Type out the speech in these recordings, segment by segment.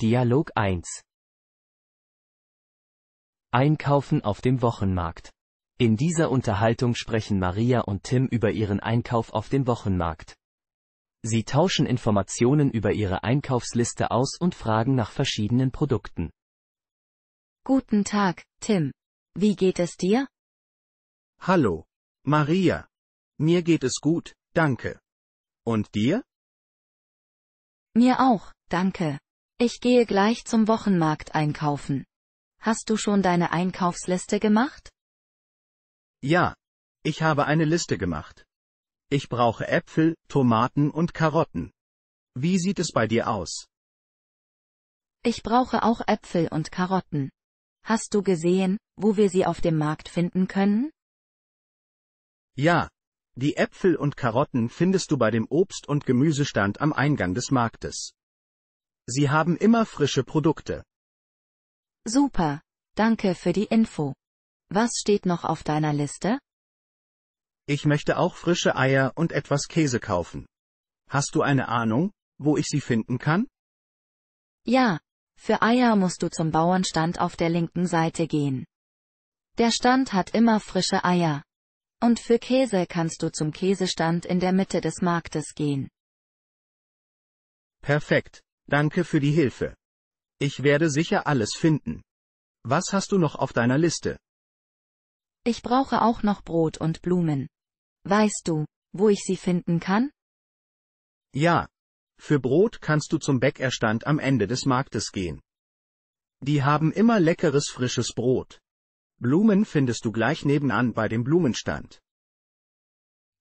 Dialog 1 Einkaufen auf dem Wochenmarkt. In dieser Unterhaltung sprechen Maria und Tim über ihren Einkauf auf dem Wochenmarkt. Sie tauschen Informationen über ihre Einkaufsliste aus und fragen nach verschiedenen Produkten. Guten Tag, Tim. Wie geht es dir? Hallo, Maria. Mir geht es gut, danke. Und dir? Mir auch, danke. Ich gehe gleich zum Wochenmarkt einkaufen. Hast du schon deine Einkaufsliste gemacht? Ja, ich habe eine Liste gemacht. Ich brauche Äpfel, Tomaten und Karotten. Wie sieht es bei dir aus? Ich brauche auch Äpfel und Karotten. Hast du gesehen, wo wir sie auf dem Markt finden können? Ja. Die Äpfel und Karotten findest du bei dem Obst- und Gemüsestand am Eingang des Marktes. Sie haben immer frische Produkte. Super, danke für die Info. Was steht noch auf deiner Liste? Ich möchte auch frische Eier und etwas Käse kaufen. Hast du eine Ahnung, wo ich sie finden kann? Ja, für Eier musst du zum Bauernstand auf der linken Seite gehen. Der Stand hat immer frische Eier. Und für Käse kannst du zum Käsestand in der Mitte des Marktes gehen. Perfekt. Danke für die Hilfe. Ich werde sicher alles finden. Was hast du noch auf deiner Liste? Ich brauche auch noch Brot und Blumen. Weißt du, wo ich sie finden kann? Ja. Für Brot kannst du zum Bäckerstand am Ende des Marktes gehen. Die haben immer leckeres frisches Brot. Blumen findest du gleich nebenan bei dem Blumenstand.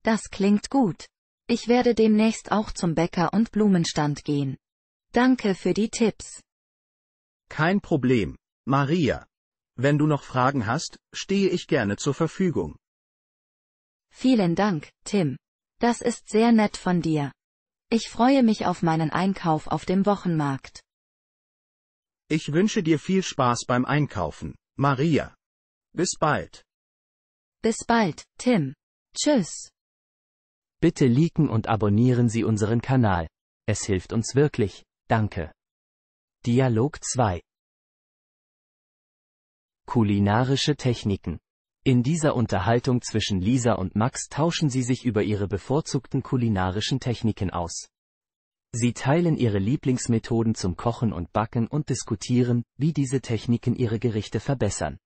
Das klingt gut. Ich werde demnächst auch zum Bäcker und Blumenstand gehen. Danke für die Tipps. Kein Problem, Maria. Wenn du noch Fragen hast, stehe ich gerne zur Verfügung. Vielen Dank, Tim. Das ist sehr nett von dir. Ich freue mich auf meinen Einkauf auf dem Wochenmarkt. Ich wünsche dir viel Spaß beim Einkaufen, Maria. Bis bald. Bis bald, Tim. Tschüss. Bitte liken und abonnieren Sie unseren Kanal. Es hilft uns wirklich. Danke. Dialog 2 Kulinarische Techniken in dieser Unterhaltung zwischen Lisa und Max tauschen sie sich über ihre bevorzugten kulinarischen Techniken aus. Sie teilen ihre Lieblingsmethoden zum Kochen und Backen und diskutieren, wie diese Techniken ihre Gerichte verbessern.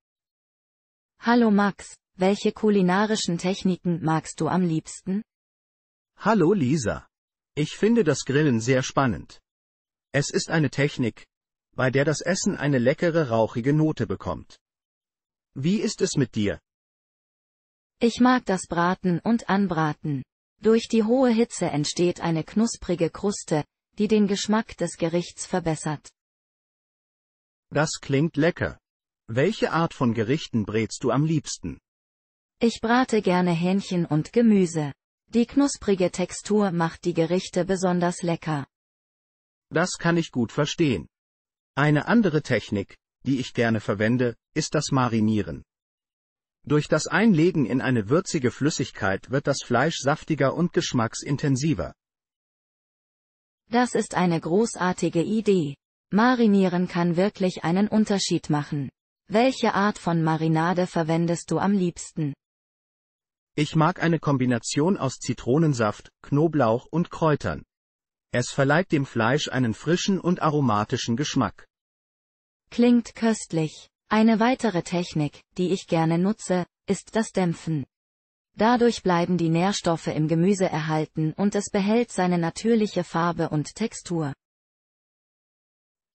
Hallo Max, welche kulinarischen Techniken magst du am liebsten? Hallo Lisa. Ich finde das Grillen sehr spannend. Es ist eine Technik, bei der das Essen eine leckere rauchige Note bekommt. Wie ist es mit dir? Ich mag das Braten und Anbraten. Durch die hohe Hitze entsteht eine knusprige Kruste, die den Geschmack des Gerichts verbessert. Das klingt lecker. Welche Art von Gerichten brätst du am liebsten? Ich brate gerne Hähnchen und Gemüse. Die knusprige Textur macht die Gerichte besonders lecker. Das kann ich gut verstehen. Eine andere Technik, die ich gerne verwende, ist das Marinieren. Durch das Einlegen in eine würzige Flüssigkeit wird das Fleisch saftiger und geschmacksintensiver. Das ist eine großartige Idee. Marinieren kann wirklich einen Unterschied machen. Welche Art von Marinade verwendest du am liebsten? Ich mag eine Kombination aus Zitronensaft, Knoblauch und Kräutern. Es verleiht dem Fleisch einen frischen und aromatischen Geschmack. Klingt köstlich. Eine weitere Technik, die ich gerne nutze, ist das Dämpfen. Dadurch bleiben die Nährstoffe im Gemüse erhalten und es behält seine natürliche Farbe und Textur.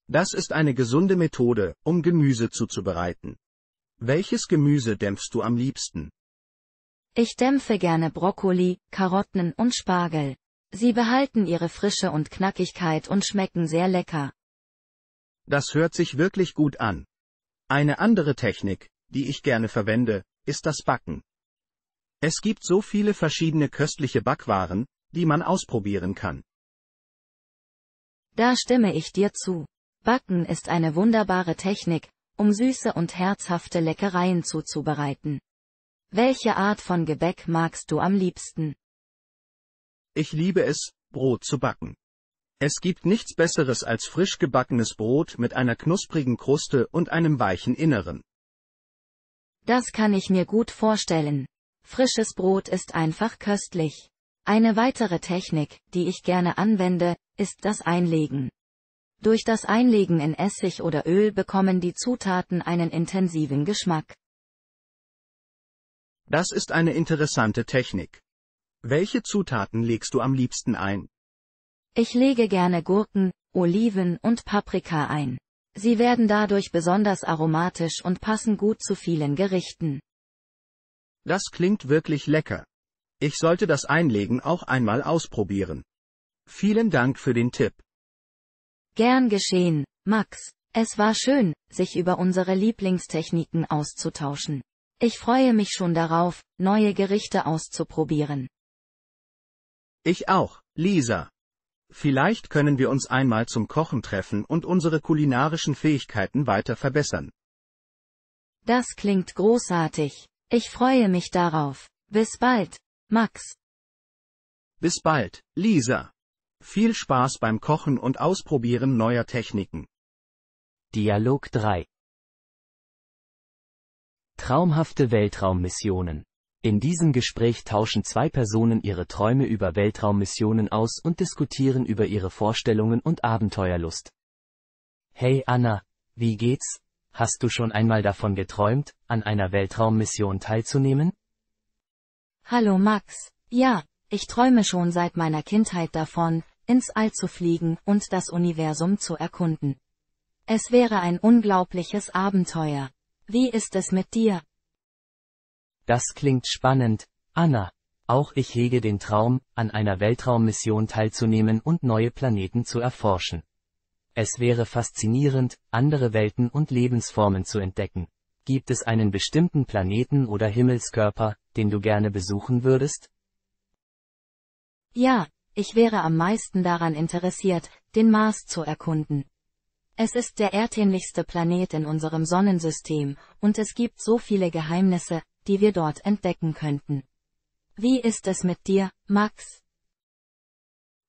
Das ist eine gesunde Methode, um Gemüse zuzubereiten. Welches Gemüse dämpfst du am liebsten? Ich dämpfe gerne Brokkoli, Karotten und Spargel. Sie behalten ihre Frische und Knackigkeit und schmecken sehr lecker. Das hört sich wirklich gut an. Eine andere Technik, die ich gerne verwende, ist das Backen. Es gibt so viele verschiedene köstliche Backwaren, die man ausprobieren kann. Da stimme ich dir zu. Backen ist eine wunderbare Technik, um süße und herzhafte Leckereien zuzubereiten. Welche Art von Gebäck magst du am liebsten? Ich liebe es, Brot zu backen. Es gibt nichts Besseres als frisch gebackenes Brot mit einer knusprigen Kruste und einem weichen Inneren. Das kann ich mir gut vorstellen. Frisches Brot ist einfach köstlich. Eine weitere Technik, die ich gerne anwende, ist das Einlegen. Durch das Einlegen in Essig oder Öl bekommen die Zutaten einen intensiven Geschmack. Das ist eine interessante Technik. Welche Zutaten legst du am liebsten ein? Ich lege gerne Gurken, Oliven und Paprika ein. Sie werden dadurch besonders aromatisch und passen gut zu vielen Gerichten. Das klingt wirklich lecker. Ich sollte das Einlegen auch einmal ausprobieren. Vielen Dank für den Tipp. Gern geschehen, Max. Es war schön, sich über unsere Lieblingstechniken auszutauschen. Ich freue mich schon darauf, neue Gerichte auszuprobieren. Ich auch, Lisa. Vielleicht können wir uns einmal zum Kochen treffen und unsere kulinarischen Fähigkeiten weiter verbessern. Das klingt großartig. Ich freue mich darauf. Bis bald, Max. Bis bald, Lisa. Viel Spaß beim Kochen und Ausprobieren neuer Techniken. Dialog 3 Traumhafte Weltraummissionen in diesem Gespräch tauschen zwei Personen ihre Träume über Weltraummissionen aus und diskutieren über ihre Vorstellungen und Abenteuerlust. Hey Anna, wie geht's? Hast du schon einmal davon geträumt, an einer Weltraummission teilzunehmen? Hallo Max, ja, ich träume schon seit meiner Kindheit davon, ins All zu fliegen und das Universum zu erkunden. Es wäre ein unglaubliches Abenteuer. Wie ist es mit dir? Das klingt spannend, Anna. Auch ich hege den Traum, an einer Weltraummission teilzunehmen und neue Planeten zu erforschen. Es wäre faszinierend, andere Welten und Lebensformen zu entdecken. Gibt es einen bestimmten Planeten oder Himmelskörper, den du gerne besuchen würdest? Ja, ich wäre am meisten daran interessiert, den Mars zu erkunden. Es ist der erdähnlichste Planet in unserem Sonnensystem, und es gibt so viele Geheimnisse, die wir dort entdecken könnten. Wie ist es mit dir, Max?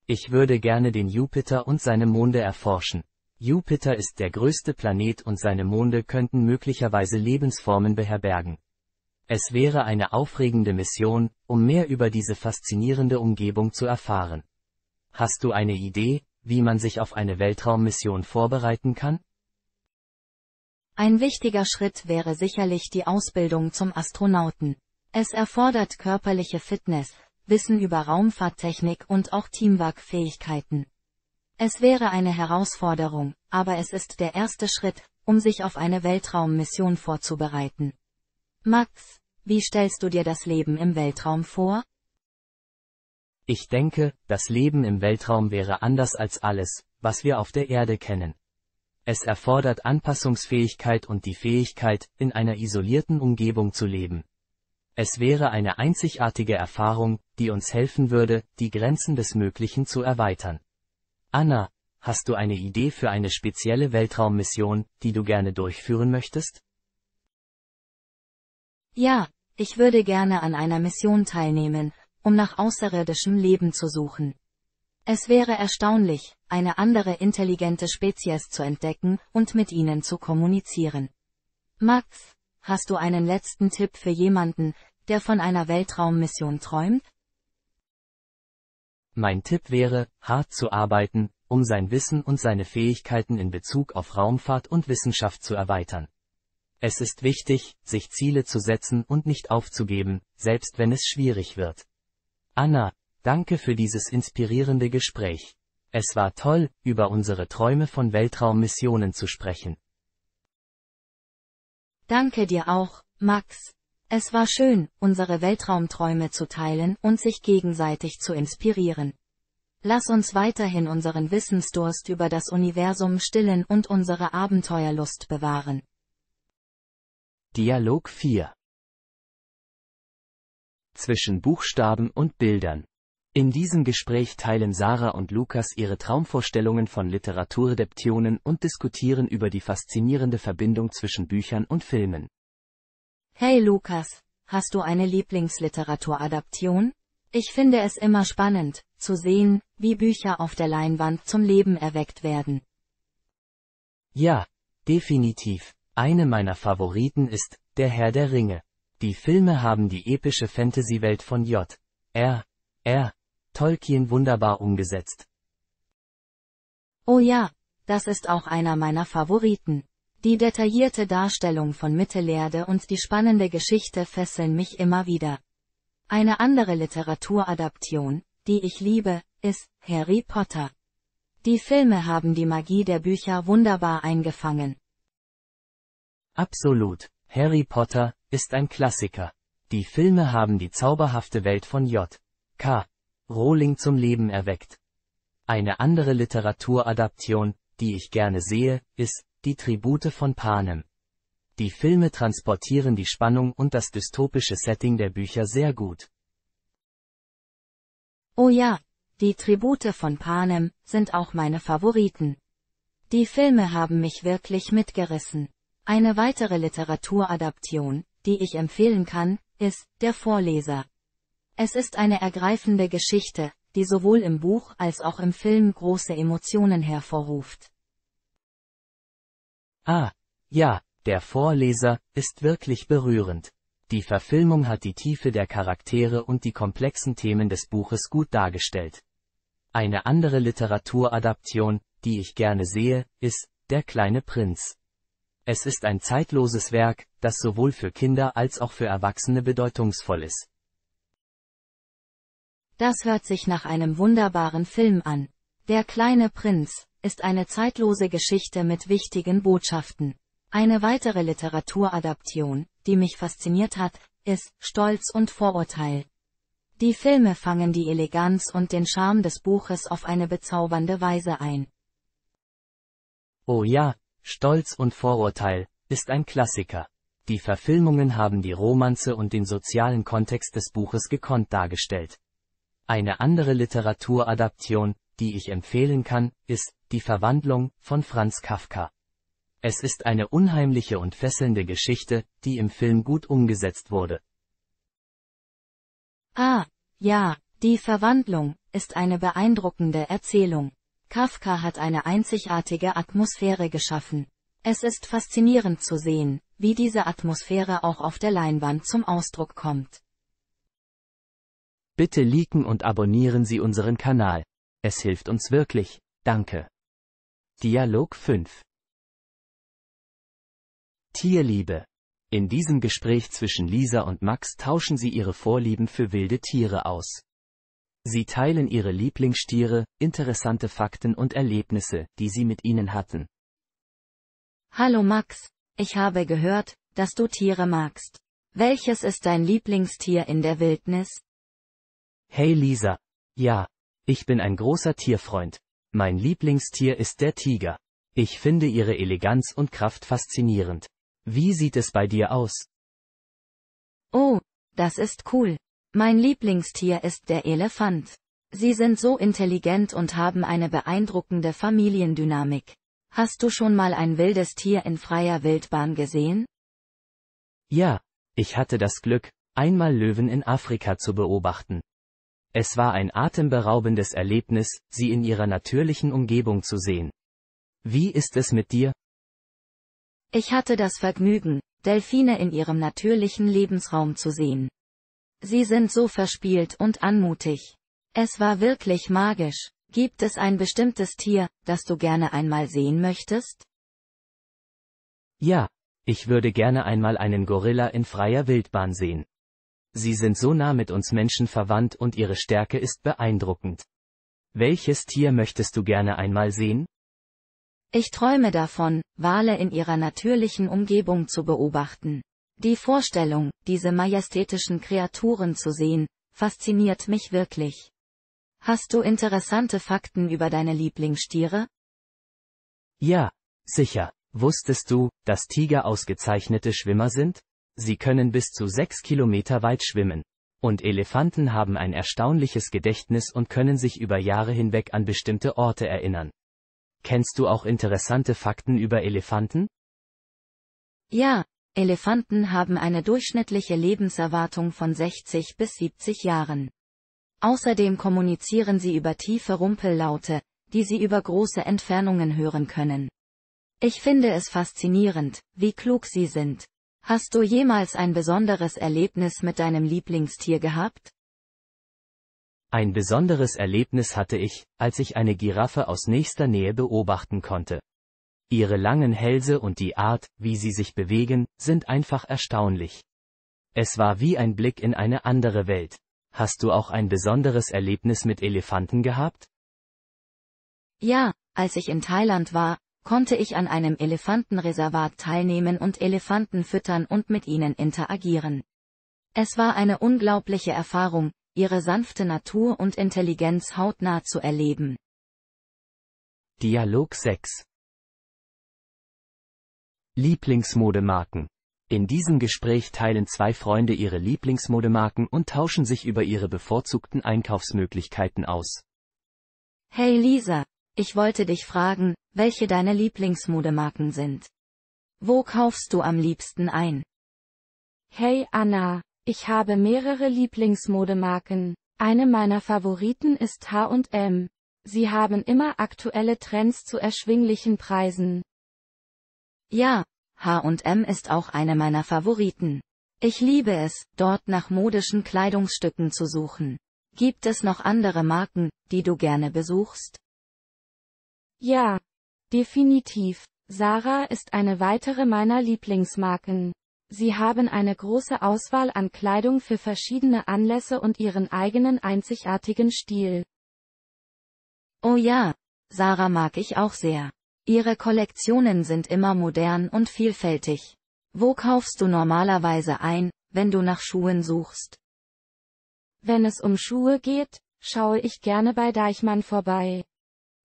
Ich würde gerne den Jupiter und seine Monde erforschen. Jupiter ist der größte Planet und seine Monde könnten möglicherweise Lebensformen beherbergen. Es wäre eine aufregende Mission, um mehr über diese faszinierende Umgebung zu erfahren. Hast du eine Idee, wie man sich auf eine Weltraummission vorbereiten kann? Ein wichtiger Schritt wäre sicherlich die Ausbildung zum Astronauten. Es erfordert körperliche Fitness, Wissen über Raumfahrttechnik und auch Teamwork-Fähigkeiten. Es wäre eine Herausforderung, aber es ist der erste Schritt, um sich auf eine Weltraummission vorzubereiten. Max, wie stellst du dir das Leben im Weltraum vor? Ich denke, das Leben im Weltraum wäre anders als alles, was wir auf der Erde kennen. Es erfordert Anpassungsfähigkeit und die Fähigkeit, in einer isolierten Umgebung zu leben. Es wäre eine einzigartige Erfahrung, die uns helfen würde, die Grenzen des Möglichen zu erweitern. Anna, hast du eine Idee für eine spezielle Weltraummission, die du gerne durchführen möchtest? Ja, ich würde gerne an einer Mission teilnehmen, um nach außerirdischem Leben zu suchen. Es wäre erstaunlich, eine andere intelligente Spezies zu entdecken und mit ihnen zu kommunizieren. Max, hast du einen letzten Tipp für jemanden, der von einer Weltraummission träumt? Mein Tipp wäre, hart zu arbeiten, um sein Wissen und seine Fähigkeiten in Bezug auf Raumfahrt und Wissenschaft zu erweitern. Es ist wichtig, sich Ziele zu setzen und nicht aufzugeben, selbst wenn es schwierig wird. Anna, danke für dieses inspirierende Gespräch. Es war toll, über unsere Träume von Weltraummissionen zu sprechen. Danke dir auch, Max. Es war schön, unsere Weltraumträume zu teilen und sich gegenseitig zu inspirieren. Lass uns weiterhin unseren Wissensdurst über das Universum stillen und unsere Abenteuerlust bewahren. Dialog 4 Zwischen Buchstaben und Bildern in diesem Gespräch teilen Sarah und Lukas ihre Traumvorstellungen von Literaturdeptionen und diskutieren über die faszinierende Verbindung zwischen Büchern und Filmen. Hey Lukas, hast du eine Lieblingsliteraturadaption? Ich finde es immer spannend, zu sehen, wie Bücher auf der Leinwand zum Leben erweckt werden. Ja, definitiv. Eine meiner Favoriten ist Der Herr der Ringe. Die Filme haben die epische Fantasy-Welt von J. R. R. Tolkien wunderbar umgesetzt. Oh ja, das ist auch einer meiner Favoriten. Die detaillierte Darstellung von Mittelerde und die spannende Geschichte fesseln mich immer wieder. Eine andere Literaturadaption, die ich liebe, ist Harry Potter. Die Filme haben die Magie der Bücher wunderbar eingefangen. Absolut, Harry Potter ist ein Klassiker. Die Filme haben die zauberhafte Welt von J.K. Rowling zum Leben erweckt. Eine andere Literaturadaption, die ich gerne sehe, ist Die Tribute von Panem. Die Filme transportieren die Spannung und das dystopische Setting der Bücher sehr gut. Oh ja, die Tribute von Panem sind auch meine Favoriten. Die Filme haben mich wirklich mitgerissen. Eine weitere Literaturadaption, die ich empfehlen kann, ist Der Vorleser. Es ist eine ergreifende Geschichte, die sowohl im Buch als auch im Film große Emotionen hervorruft. Ah, ja, der Vorleser ist wirklich berührend. Die Verfilmung hat die Tiefe der Charaktere und die komplexen Themen des Buches gut dargestellt. Eine andere Literaturadaption, die ich gerne sehe, ist Der kleine Prinz. Es ist ein zeitloses Werk, das sowohl für Kinder als auch für Erwachsene bedeutungsvoll ist. Das hört sich nach einem wunderbaren Film an. Der kleine Prinz ist eine zeitlose Geschichte mit wichtigen Botschaften. Eine weitere Literaturadaption, die mich fasziniert hat, ist Stolz und Vorurteil. Die Filme fangen die Eleganz und den Charme des Buches auf eine bezaubernde Weise ein. Oh ja, Stolz und Vorurteil ist ein Klassiker. Die Verfilmungen haben die Romanze und den sozialen Kontext des Buches gekonnt dargestellt. Eine andere Literaturadaption, die ich empfehlen kann, ist Die Verwandlung von Franz Kafka. Es ist eine unheimliche und fesselnde Geschichte, die im Film gut umgesetzt wurde. Ah, ja, die Verwandlung ist eine beeindruckende Erzählung. Kafka hat eine einzigartige Atmosphäre geschaffen. Es ist faszinierend zu sehen, wie diese Atmosphäre auch auf der Leinwand zum Ausdruck kommt. Bitte liken und abonnieren Sie unseren Kanal. Es hilft uns wirklich. Danke. Dialog 5 Tierliebe. In diesem Gespräch zwischen Lisa und Max tauschen sie ihre Vorlieben für wilde Tiere aus. Sie teilen ihre Lieblingstiere, interessante Fakten und Erlebnisse, die sie mit ihnen hatten. Hallo Max, ich habe gehört, dass du Tiere magst. Welches ist dein Lieblingstier in der Wildnis? Hey Lisa. Ja. Ich bin ein großer Tierfreund. Mein Lieblingstier ist der Tiger. Ich finde ihre Eleganz und Kraft faszinierend. Wie sieht es bei dir aus? Oh, das ist cool. Mein Lieblingstier ist der Elefant. Sie sind so intelligent und haben eine beeindruckende Familiendynamik. Hast du schon mal ein wildes Tier in freier Wildbahn gesehen? Ja, ich hatte das Glück, einmal Löwen in Afrika zu beobachten. Es war ein atemberaubendes Erlebnis, sie in ihrer natürlichen Umgebung zu sehen. Wie ist es mit dir? Ich hatte das Vergnügen, Delfine in ihrem natürlichen Lebensraum zu sehen. Sie sind so verspielt und anmutig. Es war wirklich magisch. Gibt es ein bestimmtes Tier, das du gerne einmal sehen möchtest? Ja, ich würde gerne einmal einen Gorilla in freier Wildbahn sehen. Sie sind so nah mit uns Menschen verwandt und ihre Stärke ist beeindruckend. Welches Tier möchtest du gerne einmal sehen? Ich träume davon, Wale in ihrer natürlichen Umgebung zu beobachten. Die Vorstellung, diese majestätischen Kreaturen zu sehen, fasziniert mich wirklich. Hast du interessante Fakten über deine Lieblingsstiere? Ja, sicher. Wusstest du, dass Tiger ausgezeichnete Schwimmer sind? Sie können bis zu sechs Kilometer weit schwimmen. Und Elefanten haben ein erstaunliches Gedächtnis und können sich über Jahre hinweg an bestimmte Orte erinnern. Kennst du auch interessante Fakten über Elefanten? Ja, Elefanten haben eine durchschnittliche Lebenserwartung von 60 bis 70 Jahren. Außerdem kommunizieren sie über tiefe Rumpellaute, die sie über große Entfernungen hören können. Ich finde es faszinierend, wie klug sie sind. Hast du jemals ein besonderes Erlebnis mit deinem Lieblingstier gehabt? Ein besonderes Erlebnis hatte ich, als ich eine Giraffe aus nächster Nähe beobachten konnte. Ihre langen Hälse und die Art, wie sie sich bewegen, sind einfach erstaunlich. Es war wie ein Blick in eine andere Welt. Hast du auch ein besonderes Erlebnis mit Elefanten gehabt? Ja, als ich in Thailand war, konnte ich an einem Elefantenreservat teilnehmen und Elefanten füttern und mit ihnen interagieren. Es war eine unglaubliche Erfahrung, ihre sanfte Natur und Intelligenz hautnah zu erleben. Dialog 6 Lieblingsmodemarken in diesem Gespräch teilen zwei Freunde ihre Lieblingsmodemarken und tauschen sich über ihre bevorzugten Einkaufsmöglichkeiten aus. Hey Lisa, ich wollte dich fragen, welche deine Lieblingsmodemarken sind. Wo kaufst du am liebsten ein? Hey Anna, ich habe mehrere Lieblingsmodemarken. Eine meiner Favoriten ist H&M. Sie haben immer aktuelle Trends zu erschwinglichen Preisen. Ja, H&M ist auch eine meiner Favoriten. Ich liebe es, dort nach modischen Kleidungsstücken zu suchen. Gibt es noch andere Marken, die du gerne besuchst? Ja. Definitiv. Sarah ist eine weitere meiner Lieblingsmarken. Sie haben eine große Auswahl an Kleidung für verschiedene Anlässe und ihren eigenen einzigartigen Stil. Oh ja, Sarah mag ich auch sehr. Ihre Kollektionen sind immer modern und vielfältig. Wo kaufst du normalerweise ein, wenn du nach Schuhen suchst? Wenn es um Schuhe geht, schaue ich gerne bei Deichmann vorbei.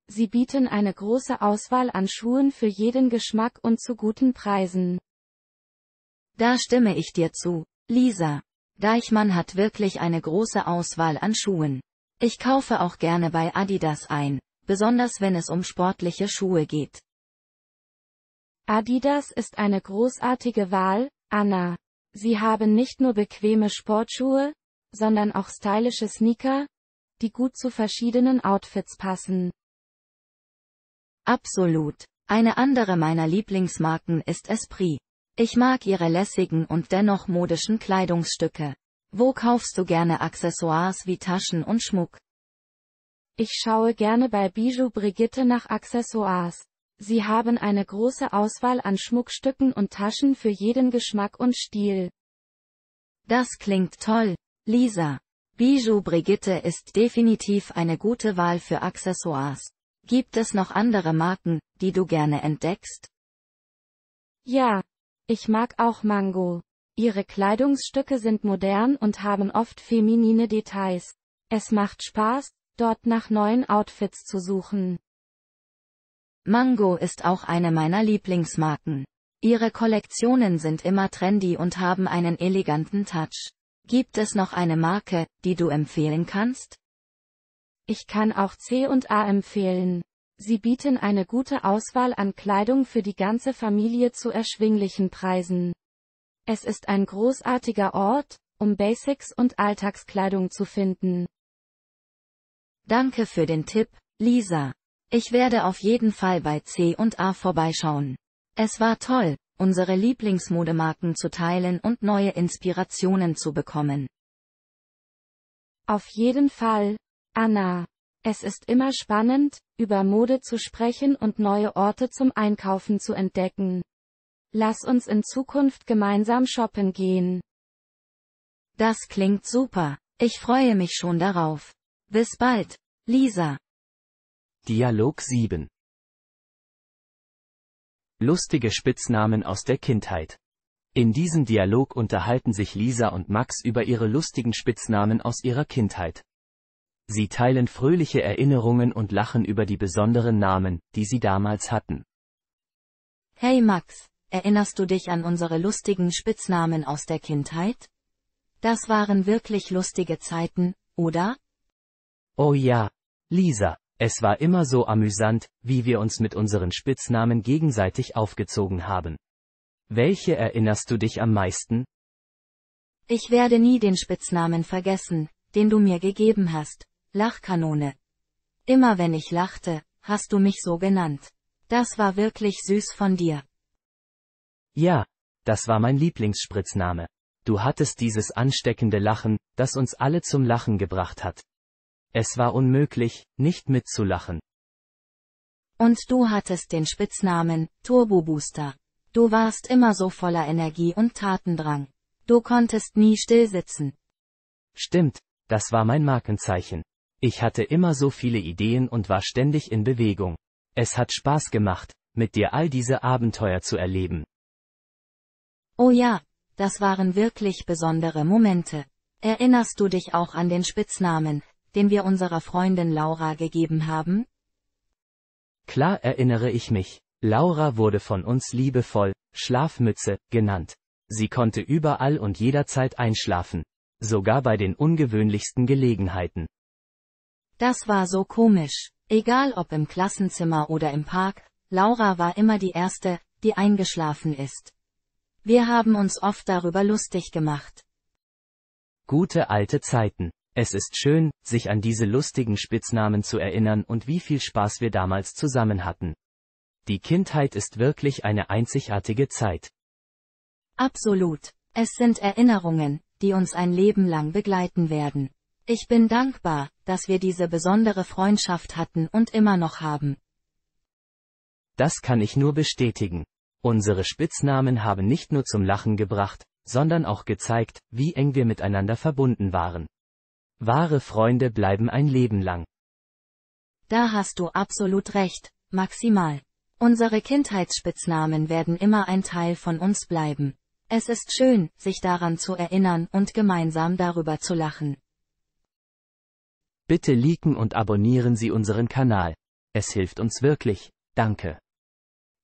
Sie bieten eine große Auswahl an Schuhen für jeden Geschmack und zu guten Preisen. Da stimme ich dir zu, Lisa. Deichmann hat wirklich eine große Auswahl an Schuhen. Ich kaufe auch gerne bei Adidas ein, besonders wenn es um sportliche Schuhe geht. Adidas ist eine großartige Wahl, Anna. Sie haben nicht nur bequeme Sportschuhe, sondern auch stylische Sneaker, die gut zu verschiedenen Outfits passen. Absolut. Eine andere meiner Lieblingsmarken ist Esprit. Ich mag ihre lässigen und dennoch modischen Kleidungsstücke. Wo kaufst du gerne Accessoires wie Taschen und Schmuck? Ich schaue gerne bei Bijou Brigitte nach Accessoires. Sie haben eine große Auswahl an Schmuckstücken und Taschen für jeden Geschmack und Stil. Das klingt toll, Lisa. Bijou Brigitte ist definitiv eine gute Wahl für Accessoires. Gibt es noch andere Marken, die du gerne entdeckst? Ja. Ich mag auch Mango. Ihre Kleidungsstücke sind modern und haben oft feminine Details. Es macht Spaß, dort nach neuen Outfits zu suchen. Mango ist auch eine meiner Lieblingsmarken. Ihre Kollektionen sind immer trendy und haben einen eleganten Touch. Gibt es noch eine Marke, die du empfehlen kannst? Ich kann auch C&A empfehlen. Sie bieten eine gute Auswahl an Kleidung für die ganze Familie zu erschwinglichen Preisen. Es ist ein großartiger Ort, um Basics und Alltagskleidung zu finden. Danke für den Tipp, Lisa. Ich werde auf jeden Fall bei C&A vorbeischauen. Es war toll, unsere Lieblingsmodemarken zu teilen und neue Inspirationen zu bekommen. Auf jeden Fall, Anna. Es ist immer spannend, über Mode zu sprechen und neue Orte zum Einkaufen zu entdecken. Lass uns in Zukunft gemeinsam shoppen gehen. Das klingt super. Ich freue mich schon darauf. Bis bald, Lisa. Dialog 7 Lustige Spitznamen aus der Kindheit. In diesem Dialog unterhalten sich Lisa und Max über ihre lustigen Spitznamen aus ihrer Kindheit. Sie teilen fröhliche Erinnerungen und lachen über die besonderen Namen, die sie damals hatten. Hey Max, erinnerst du dich an unsere lustigen Spitznamen aus der Kindheit? Das waren wirklich lustige Zeiten, oder? Oh ja, Lisa, es war immer so amüsant, wie wir uns mit unseren Spitznamen gegenseitig aufgezogen haben. Welche erinnerst du dich am meisten? Ich werde nie den Spitznamen vergessen, den du mir gegeben hast. Lachkanone. Immer wenn ich lachte, hast du mich so genannt. Das war wirklich süß von dir. Ja, das war mein Lieblingsspritzname. Du hattest dieses ansteckende Lachen, das uns alle zum Lachen gebracht hat. Es war unmöglich, nicht mitzulachen. Und du hattest den Spitznamen Turbo Booster. Du warst immer so voller Energie und Tatendrang. Du konntest nie stillsitzen. Stimmt, das war mein Markenzeichen. Ich hatte immer so viele Ideen und war ständig in Bewegung. Es hat Spaß gemacht, mit dir all diese Abenteuer zu erleben. Oh ja, das waren wirklich besondere Momente. Erinnerst du dich auch an den Spitznamen, den wir unserer Freundin Laura gegeben haben? Klar erinnere ich mich. Laura wurde von uns liebevoll Schlafmütze genannt. Sie konnte überall und jederzeit einschlafen, sogar bei den ungewöhnlichsten Gelegenheiten. Das war so komisch. Egal ob im Klassenzimmer oder im Park, Laura war immer die Erste, die eingeschlafen ist. Wir haben uns oft darüber lustig gemacht. Gute alte Zeiten. Es ist schön, sich an diese lustigen Spitznamen zu erinnern und wie viel Spaß wir damals zusammen hatten. Die Kindheit ist wirklich eine einzigartige Zeit. Absolut. Es sind Erinnerungen, die uns ein Leben lang begleiten werden. Ich bin dankbar, dass wir diese besondere Freundschaft hatten und immer noch haben. Das kann ich nur bestätigen. Unsere Spitznamen haben nicht nur zum Lachen gebracht, sondern auch gezeigt, wie eng wir miteinander verbunden waren. Wahre Freunde bleiben ein Leben lang. Da hast du absolut recht, maximal. Unsere Kindheitsspitznamen werden immer ein Teil von uns bleiben. Es ist schön, sich daran zu erinnern und gemeinsam darüber zu lachen. Bitte liken und abonnieren Sie unseren Kanal. Es hilft uns wirklich. Danke.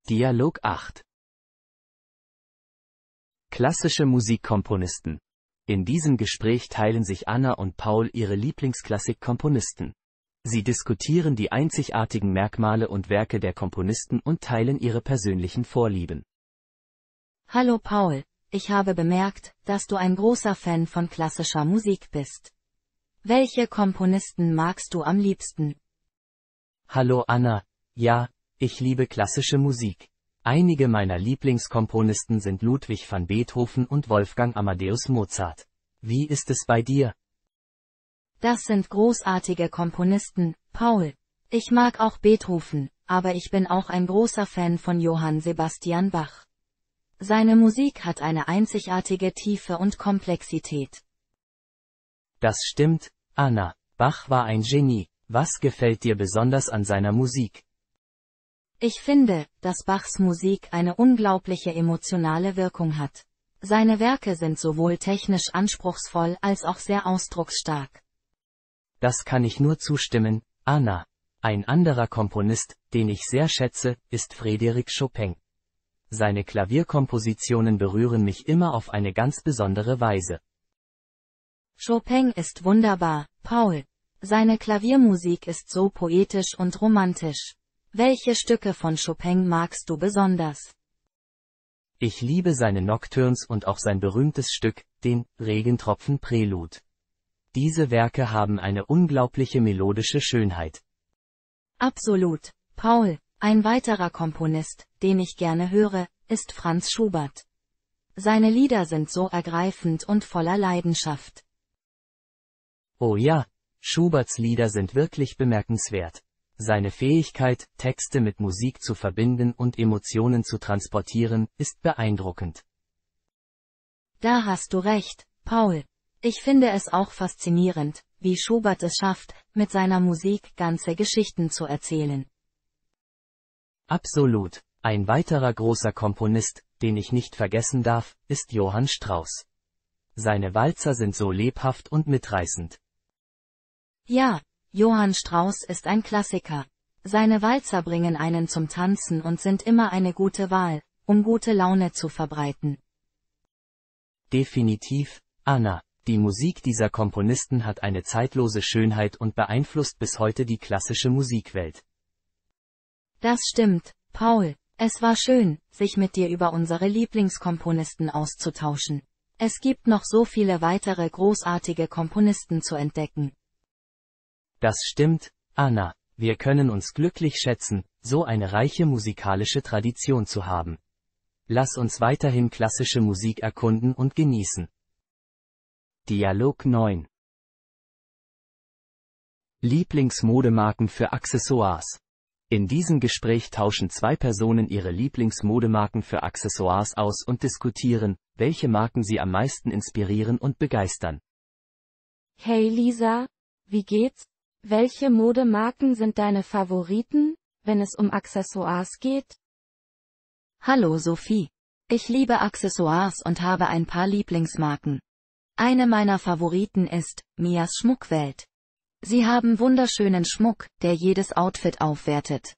Dialog 8 Klassische Musikkomponisten. In diesem Gespräch teilen sich Anna und Paul ihre Lieblingsklassikkomponisten. Sie diskutieren die einzigartigen Merkmale und Werke der Komponisten und teilen ihre persönlichen Vorlieben. Hallo Paul, ich habe bemerkt, dass du ein großer Fan von klassischer Musik bist. Welche Komponisten magst du am liebsten? Hallo Anna. Ja, ich liebe klassische Musik. Einige meiner Lieblingskomponisten sind Ludwig van Beethoven und Wolfgang Amadeus Mozart. Wie ist es bei dir? Das sind großartige Komponisten, Paul. Ich mag auch Beethoven, aber ich bin auch ein großer Fan von Johann Sebastian Bach. Seine Musik hat eine einzigartige Tiefe und Komplexität. Das stimmt, Anna. Bach war ein Genie. Was gefällt dir besonders an seiner Musik? Ich finde, dass Bachs Musik eine unglaubliche emotionale Wirkung hat. Seine Werke sind sowohl technisch anspruchsvoll als auch sehr ausdrucksstark. Das kann ich nur zustimmen, Anna. Ein anderer Komponist, den ich sehr schätze, ist Frédéric Chopin. Seine Klavierkompositionen berühren mich immer auf eine ganz besondere Weise. Chopin ist wunderbar, Paul. Seine Klaviermusik ist so poetisch und romantisch. Welche Stücke von Chopin magst du besonders? Ich liebe seine Nocturnes und auch sein berühmtes Stück, den Regentropfen Prelud. Diese Werke haben eine unglaubliche melodische Schönheit. Absolut, Paul. Ein weiterer Komponist, den ich gerne höre, ist Franz Schubert. Seine Lieder sind so ergreifend und voller Leidenschaft. Oh ja, Schuberts Lieder sind wirklich bemerkenswert. Seine Fähigkeit, Texte mit Musik zu verbinden und Emotionen zu transportieren, ist beeindruckend. Da hast du recht, Paul. Ich finde es auch faszinierend, wie Schubert es schafft, mit seiner Musik ganze Geschichten zu erzählen. Absolut. Ein weiterer großer Komponist, den ich nicht vergessen darf, ist Johann Strauss. Seine Walzer sind so lebhaft und mitreißend. Ja, Johann Strauss ist ein Klassiker. Seine Walzer bringen einen zum Tanzen und sind immer eine gute Wahl, um gute Laune zu verbreiten. Definitiv, Anna. Die Musik dieser Komponisten hat eine zeitlose Schönheit und beeinflusst bis heute die klassische Musikwelt. Das stimmt, Paul. Es war schön, sich mit dir über unsere Lieblingskomponisten auszutauschen. Es gibt noch so viele weitere großartige Komponisten zu entdecken. Das stimmt, Anna, wir können uns glücklich schätzen, so eine reiche musikalische Tradition zu haben. Lass uns weiterhin klassische Musik erkunden und genießen. Dialog 9 Lieblingsmodemarken für Accessoires in diesem Gespräch tauschen zwei Personen ihre Lieblingsmodemarken für Accessoires aus und diskutieren, welche Marken sie am meisten inspirieren und begeistern. Hey Lisa, wie geht's? Welche Modemarken sind deine Favoriten, wenn es um Accessoires geht? Hallo Sophie. Ich liebe Accessoires und habe ein paar Lieblingsmarken. Eine meiner Favoriten ist Mias Schmuckwelt. Sie haben wunderschönen Schmuck, der jedes Outfit aufwertet.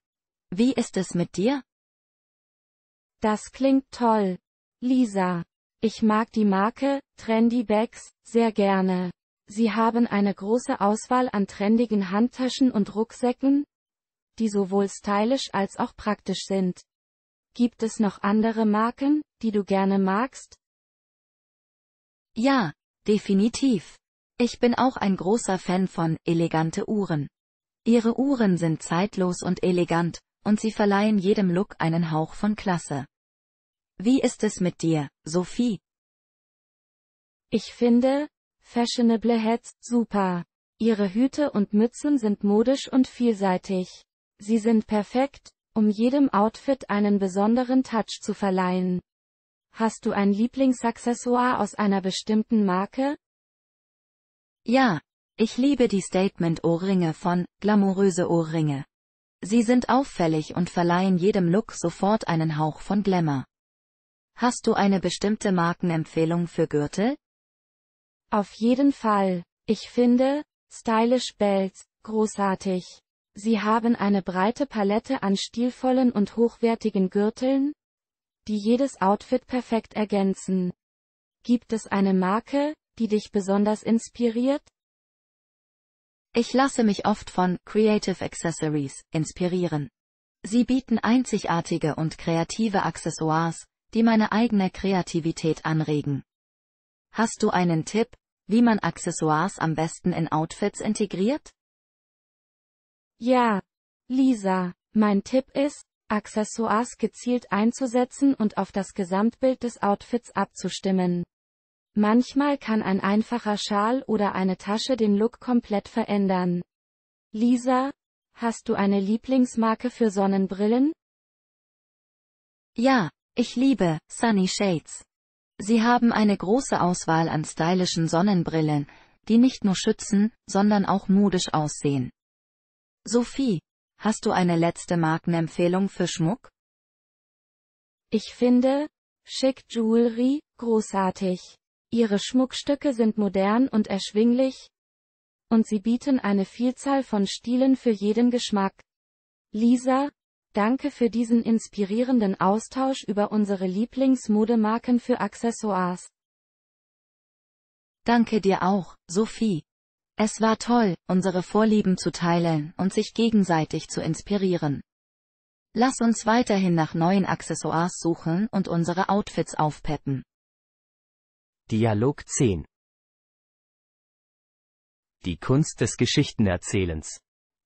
Wie ist es mit dir? Das klingt toll. Lisa. Ich mag die Marke Trendy Bags sehr gerne. Sie haben eine große Auswahl an trendigen Handtaschen und Rucksäcken, die sowohl stylisch als auch praktisch sind. Gibt es noch andere Marken, die du gerne magst? Ja, definitiv. Ich bin auch ein großer Fan von elegante Uhren. Ihre Uhren sind zeitlos und elegant, und sie verleihen jedem Look einen Hauch von Klasse. Wie ist es mit dir, Sophie? Ich finde, Fashionable Hats, super. Ihre Hüte und Mützen sind modisch und vielseitig. Sie sind perfekt, um jedem Outfit einen besonderen Touch zu verleihen. Hast du ein Lieblingsaccessoire aus einer bestimmten Marke? Ja, ich liebe die Statement-Ohrringe von Glamouröse Ohrringe. Sie sind auffällig und verleihen jedem Look sofort einen Hauch von Glamour. Hast du eine bestimmte Markenempfehlung für Gürtel? Auf jeden Fall. Ich finde, Stylish Bells, großartig. Sie haben eine breite Palette an stilvollen und hochwertigen Gürteln, die jedes Outfit perfekt ergänzen. Gibt es eine Marke, die dich besonders inspiriert? Ich lasse mich oft von Creative Accessories inspirieren. Sie bieten einzigartige und kreative Accessoires, die meine eigene Kreativität anregen. Hast du einen Tipp, wie man Accessoires am besten in Outfits integriert? Ja, Lisa, mein Tipp ist, Accessoires gezielt einzusetzen und auf das Gesamtbild des Outfits abzustimmen. Manchmal kann ein einfacher Schal oder eine Tasche den Look komplett verändern. Lisa, hast du eine Lieblingsmarke für Sonnenbrillen? Ja, ich liebe Sunny Shades. Sie haben eine große Auswahl an stylischen Sonnenbrillen, die nicht nur schützen, sondern auch modisch aussehen. Sophie, hast du eine letzte Markenempfehlung für Schmuck? Ich finde, Chic Jewelry, großartig. Ihre Schmuckstücke sind modern und erschwinglich, und sie bieten eine Vielzahl von Stilen für jeden Geschmack. Lisa, Danke für diesen inspirierenden Austausch über unsere Lieblingsmodemarken für Accessoires. Danke dir auch, Sophie. Es war toll, unsere Vorlieben zu teilen und sich gegenseitig zu inspirieren. Lass uns weiterhin nach neuen Accessoires suchen und unsere Outfits aufpeppen. Dialog 10 Die Kunst des Geschichtenerzählens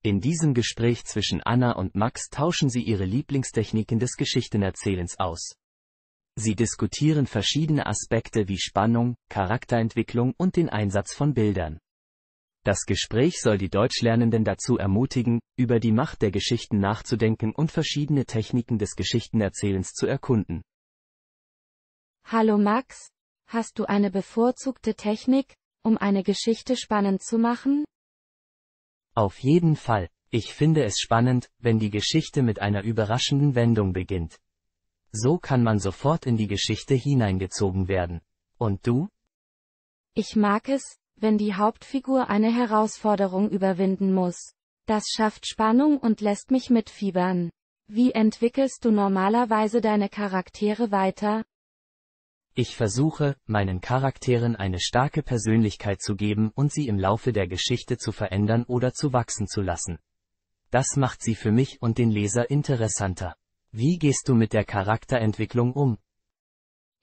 in diesem Gespräch zwischen Anna und Max tauschen sie ihre Lieblingstechniken des Geschichtenerzählens aus. Sie diskutieren verschiedene Aspekte wie Spannung, Charakterentwicklung und den Einsatz von Bildern. Das Gespräch soll die Deutschlernenden dazu ermutigen, über die Macht der Geschichten nachzudenken und verschiedene Techniken des Geschichtenerzählens zu erkunden. Hallo Max, hast du eine bevorzugte Technik, um eine Geschichte spannend zu machen? Auf jeden Fall, ich finde es spannend, wenn die Geschichte mit einer überraschenden Wendung beginnt. So kann man sofort in die Geschichte hineingezogen werden. Und du? Ich mag es, wenn die Hauptfigur eine Herausforderung überwinden muss. Das schafft Spannung und lässt mich mitfiebern. Wie entwickelst du normalerweise deine Charaktere weiter? Ich versuche, meinen Charakteren eine starke Persönlichkeit zu geben und sie im Laufe der Geschichte zu verändern oder zu wachsen zu lassen. Das macht sie für mich und den Leser interessanter. Wie gehst du mit der Charakterentwicklung um?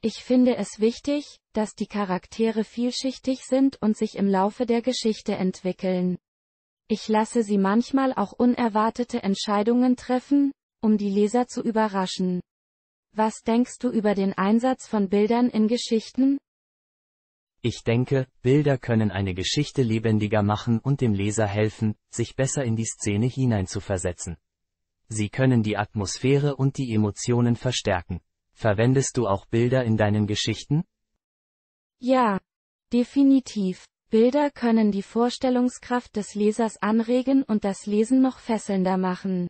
Ich finde es wichtig, dass die Charaktere vielschichtig sind und sich im Laufe der Geschichte entwickeln. Ich lasse sie manchmal auch unerwartete Entscheidungen treffen, um die Leser zu überraschen. Was denkst du über den Einsatz von Bildern in Geschichten? Ich denke, Bilder können eine Geschichte lebendiger machen und dem Leser helfen, sich besser in die Szene hineinzuversetzen. Sie können die Atmosphäre und die Emotionen verstärken. Verwendest du auch Bilder in deinen Geschichten? Ja, definitiv. Bilder können die Vorstellungskraft des Lesers anregen und das Lesen noch fesselnder machen.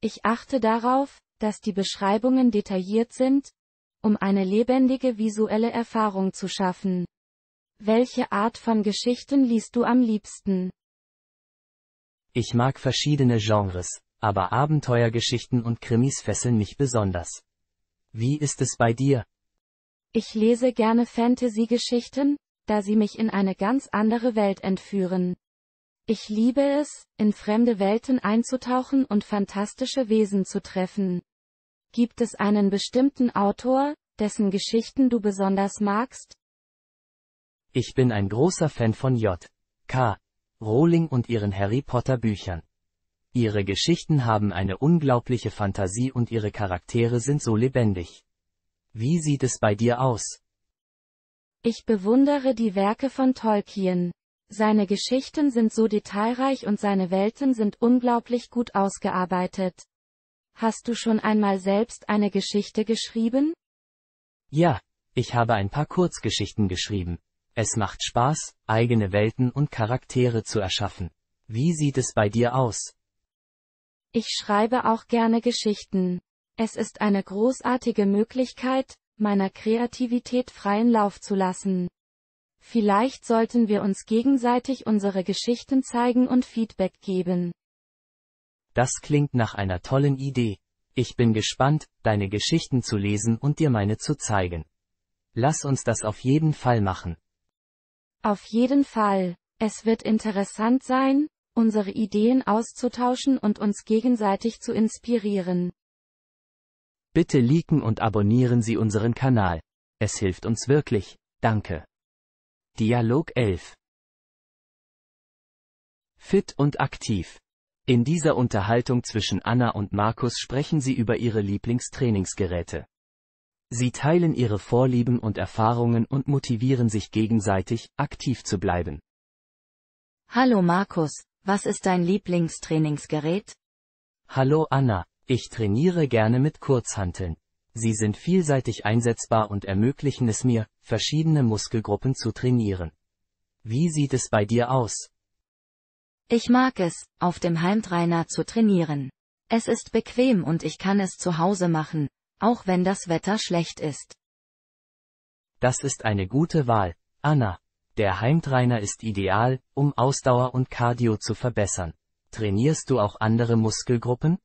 Ich achte darauf, dass die Beschreibungen detailliert sind, um eine lebendige visuelle Erfahrung zu schaffen. Welche Art von Geschichten liest du am liebsten? Ich mag verschiedene Genres, aber Abenteuergeschichten und Krimis fesseln mich besonders. Wie ist es bei dir? Ich lese gerne Fantasy-Geschichten, da sie mich in eine ganz andere Welt entführen. Ich liebe es, in fremde Welten einzutauchen und fantastische Wesen zu treffen. Gibt es einen bestimmten Autor, dessen Geschichten du besonders magst? Ich bin ein großer Fan von J.K. Rowling und ihren Harry Potter Büchern. Ihre Geschichten haben eine unglaubliche Fantasie und ihre Charaktere sind so lebendig. Wie sieht es bei dir aus? Ich bewundere die Werke von Tolkien. Seine Geschichten sind so detailreich und seine Welten sind unglaublich gut ausgearbeitet. Hast du schon einmal selbst eine Geschichte geschrieben? Ja, ich habe ein paar Kurzgeschichten geschrieben. Es macht Spaß, eigene Welten und Charaktere zu erschaffen. Wie sieht es bei dir aus? Ich schreibe auch gerne Geschichten. Es ist eine großartige Möglichkeit, meiner Kreativität freien Lauf zu lassen. Vielleicht sollten wir uns gegenseitig unsere Geschichten zeigen und Feedback geben. Das klingt nach einer tollen Idee. Ich bin gespannt, deine Geschichten zu lesen und dir meine zu zeigen. Lass uns das auf jeden Fall machen. Auf jeden Fall. Es wird interessant sein, unsere Ideen auszutauschen und uns gegenseitig zu inspirieren. Bitte liken und abonnieren Sie unseren Kanal. Es hilft uns wirklich. Danke. Dialog 11 Fit und aktiv. In dieser Unterhaltung zwischen Anna und Markus sprechen sie über ihre Lieblingstrainingsgeräte. Sie teilen ihre Vorlieben und Erfahrungen und motivieren sich gegenseitig, aktiv zu bleiben. Hallo Markus, was ist dein Lieblingstrainingsgerät? Hallo Anna, ich trainiere gerne mit Kurzhanteln. Sie sind vielseitig einsetzbar und ermöglichen es mir, verschiedene Muskelgruppen zu trainieren. Wie sieht es bei dir aus? Ich mag es, auf dem Heimtrainer zu trainieren. Es ist bequem und ich kann es zu Hause machen, auch wenn das Wetter schlecht ist. Das ist eine gute Wahl, Anna. Der Heimtrainer ist ideal, um Ausdauer und Cardio zu verbessern. Trainierst du auch andere Muskelgruppen?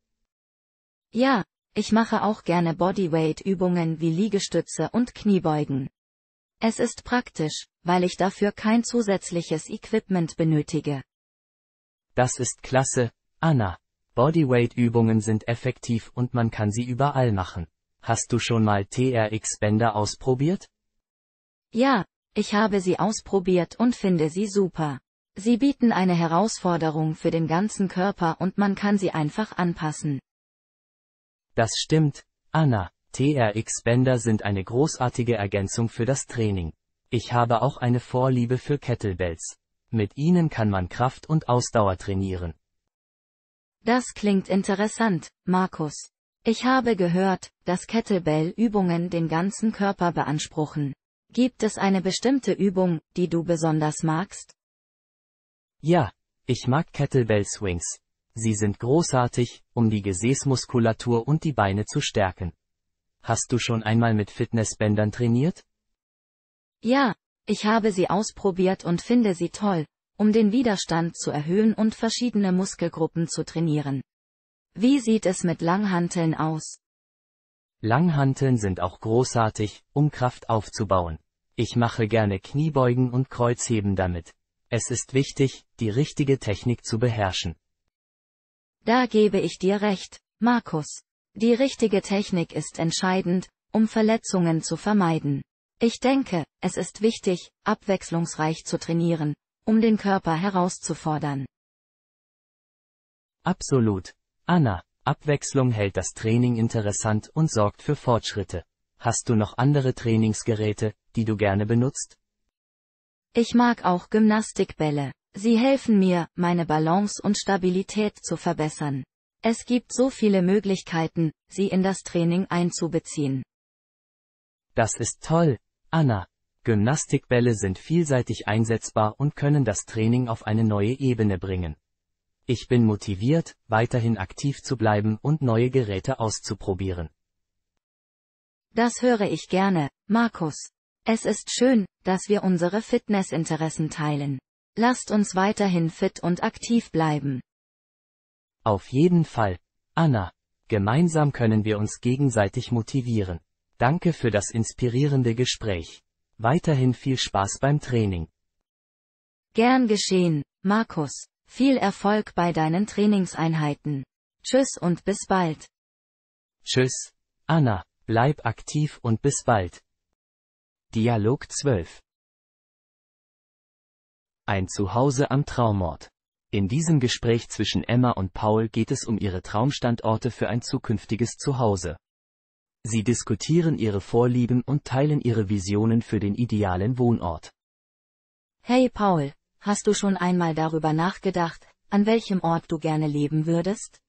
Ja, ich mache auch gerne Bodyweight-Übungen wie Liegestütze und Kniebeugen. Es ist praktisch, weil ich dafür kein zusätzliches Equipment benötige. Das ist klasse, Anna. Bodyweight-Übungen sind effektiv und man kann sie überall machen. Hast du schon mal TRX-Bänder ausprobiert? Ja, ich habe sie ausprobiert und finde sie super. Sie bieten eine Herausforderung für den ganzen Körper und man kann sie einfach anpassen. Das stimmt, Anna. TRX-Bänder sind eine großartige Ergänzung für das Training. Ich habe auch eine Vorliebe für Kettlebells. Mit ihnen kann man Kraft und Ausdauer trainieren. Das klingt interessant, Markus. Ich habe gehört, dass Kettlebell-Übungen den ganzen Körper beanspruchen. Gibt es eine bestimmte Übung, die du besonders magst? Ja, ich mag Kettlebell Swings, Sie sind großartig, um die Gesäßmuskulatur und die Beine zu stärken. Hast du schon einmal mit Fitnessbändern trainiert? Ja, ich habe sie ausprobiert und finde sie toll, um den Widerstand zu erhöhen und verschiedene Muskelgruppen zu trainieren. Wie sieht es mit Langhanteln aus? Langhanteln sind auch großartig, um Kraft aufzubauen. Ich mache gerne Kniebeugen und Kreuzheben damit. Es ist wichtig, die richtige Technik zu beherrschen. Da gebe ich dir recht, Markus. Die richtige Technik ist entscheidend, um Verletzungen zu vermeiden. Ich denke, es ist wichtig, abwechslungsreich zu trainieren, um den Körper herauszufordern. Absolut. Anna, Abwechslung hält das Training interessant und sorgt für Fortschritte. Hast du noch andere Trainingsgeräte, die du gerne benutzt? Ich mag auch Gymnastikbälle. Sie helfen mir, meine Balance und Stabilität zu verbessern. Es gibt so viele Möglichkeiten, sie in das Training einzubeziehen. Das ist toll, Anna. Gymnastikbälle sind vielseitig einsetzbar und können das Training auf eine neue Ebene bringen. Ich bin motiviert, weiterhin aktiv zu bleiben und neue Geräte auszuprobieren. Das höre ich gerne, Markus. Es ist schön, dass wir unsere Fitnessinteressen teilen. Lasst uns weiterhin fit und aktiv bleiben. Auf jeden Fall, Anna. Gemeinsam können wir uns gegenseitig motivieren. Danke für das inspirierende Gespräch. Weiterhin viel Spaß beim Training. Gern geschehen, Markus. Viel Erfolg bei deinen Trainingseinheiten. Tschüss und bis bald. Tschüss, Anna, bleib aktiv und bis bald. Dialog 12 ein Zuhause am Traumort. In diesem Gespräch zwischen Emma und Paul geht es um ihre Traumstandorte für ein zukünftiges Zuhause. Sie diskutieren ihre Vorlieben und teilen ihre Visionen für den idealen Wohnort. Hey Paul, hast du schon einmal darüber nachgedacht, an welchem Ort du gerne leben würdest?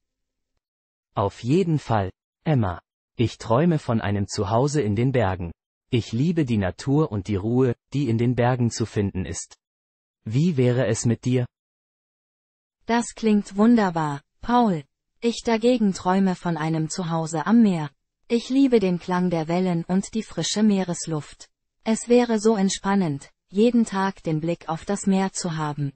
Auf jeden Fall, Emma. Ich träume von einem Zuhause in den Bergen. Ich liebe die Natur und die Ruhe, die in den Bergen zu finden ist. Wie wäre es mit dir? Das klingt wunderbar, Paul. Ich dagegen träume von einem Zuhause am Meer. Ich liebe den Klang der Wellen und die frische Meeresluft. Es wäre so entspannend, jeden Tag den Blick auf das Meer zu haben.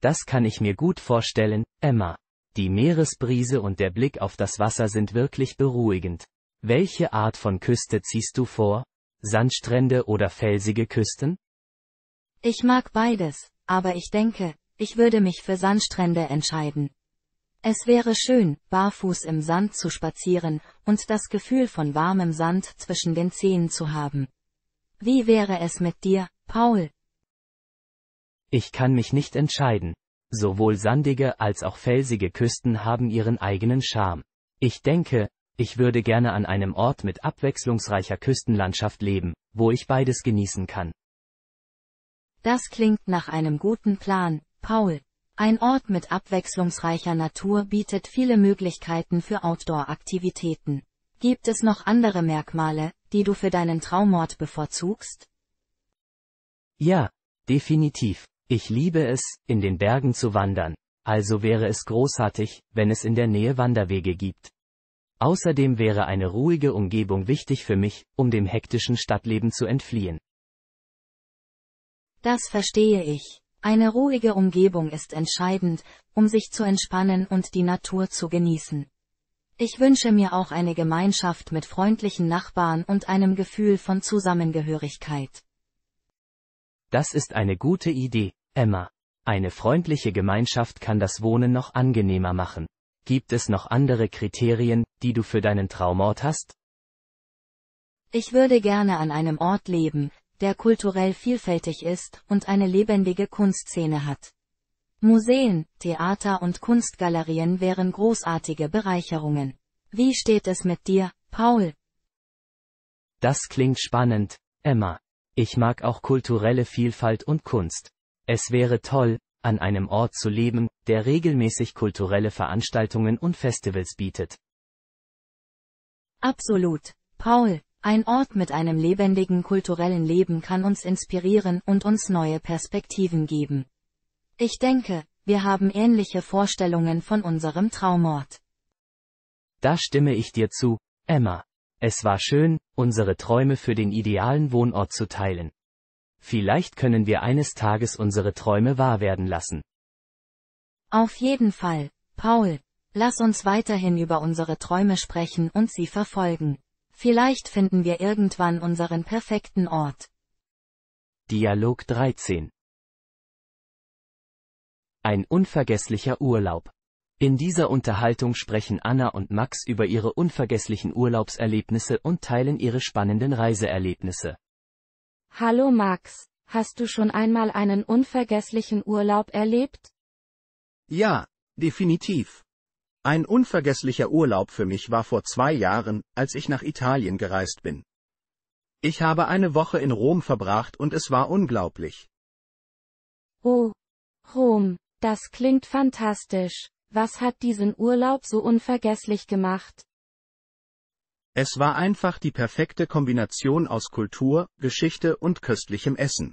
Das kann ich mir gut vorstellen, Emma. Die Meeresbrise und der Blick auf das Wasser sind wirklich beruhigend. Welche Art von Küste ziehst du vor? Sandstrände oder felsige Küsten? Ich mag beides, aber ich denke, ich würde mich für Sandstrände entscheiden. Es wäre schön, barfuß im Sand zu spazieren und das Gefühl von warmem Sand zwischen den Zehen zu haben. Wie wäre es mit dir, Paul? Ich kann mich nicht entscheiden. Sowohl sandige als auch felsige Küsten haben ihren eigenen Charme. Ich denke, ich würde gerne an einem Ort mit abwechslungsreicher Küstenlandschaft leben, wo ich beides genießen kann. Das klingt nach einem guten Plan, Paul. Ein Ort mit abwechslungsreicher Natur bietet viele Möglichkeiten für Outdoor-Aktivitäten. Gibt es noch andere Merkmale, die du für deinen Traumort bevorzugst? Ja, definitiv. Ich liebe es, in den Bergen zu wandern, also wäre es großartig, wenn es in der Nähe Wanderwege gibt. Außerdem wäre eine ruhige Umgebung wichtig für mich, um dem hektischen Stadtleben zu entfliehen. Das verstehe ich. Eine ruhige Umgebung ist entscheidend, um sich zu entspannen und die Natur zu genießen. Ich wünsche mir auch eine Gemeinschaft mit freundlichen Nachbarn und einem Gefühl von Zusammengehörigkeit. Das ist eine gute Idee, Emma. Eine freundliche Gemeinschaft kann das Wohnen noch angenehmer machen. Gibt es noch andere Kriterien, die du für deinen Traumort hast? Ich würde gerne an einem Ort leben, der kulturell vielfältig ist und eine lebendige Kunstszene hat. Museen, Theater und Kunstgalerien wären großartige Bereicherungen. Wie steht es mit dir, Paul? Das klingt spannend, Emma. Ich mag auch kulturelle Vielfalt und Kunst. Es wäre toll, an einem Ort zu leben, der regelmäßig kulturelle Veranstaltungen und Festivals bietet. Absolut, Paul. Ein Ort mit einem lebendigen kulturellen Leben kann uns inspirieren und uns neue Perspektiven geben. Ich denke, wir haben ähnliche Vorstellungen von unserem Traumort. Da stimme ich dir zu, Emma. Es war schön, unsere Träume für den idealen Wohnort zu teilen. Vielleicht können wir eines Tages unsere Träume wahr werden lassen. Auf jeden Fall, Paul, lass uns weiterhin über unsere Träume sprechen und sie verfolgen. Vielleicht finden wir irgendwann unseren perfekten Ort. Dialog 13 Ein unvergesslicher Urlaub. In dieser Unterhaltung sprechen Anna und Max über ihre unvergesslichen Urlaubserlebnisse und teilen ihre spannenden Reiseerlebnisse. Hallo Max, hast du schon einmal einen unvergesslichen Urlaub erlebt? Ja, definitiv. Ein unvergesslicher Urlaub für mich war vor zwei Jahren, als ich nach Italien gereist bin. Ich habe eine Woche in Rom verbracht und es war unglaublich. Oh, Rom, das klingt fantastisch. Was hat diesen Urlaub so unvergesslich gemacht? Es war einfach die perfekte Kombination aus Kultur, Geschichte und köstlichem Essen.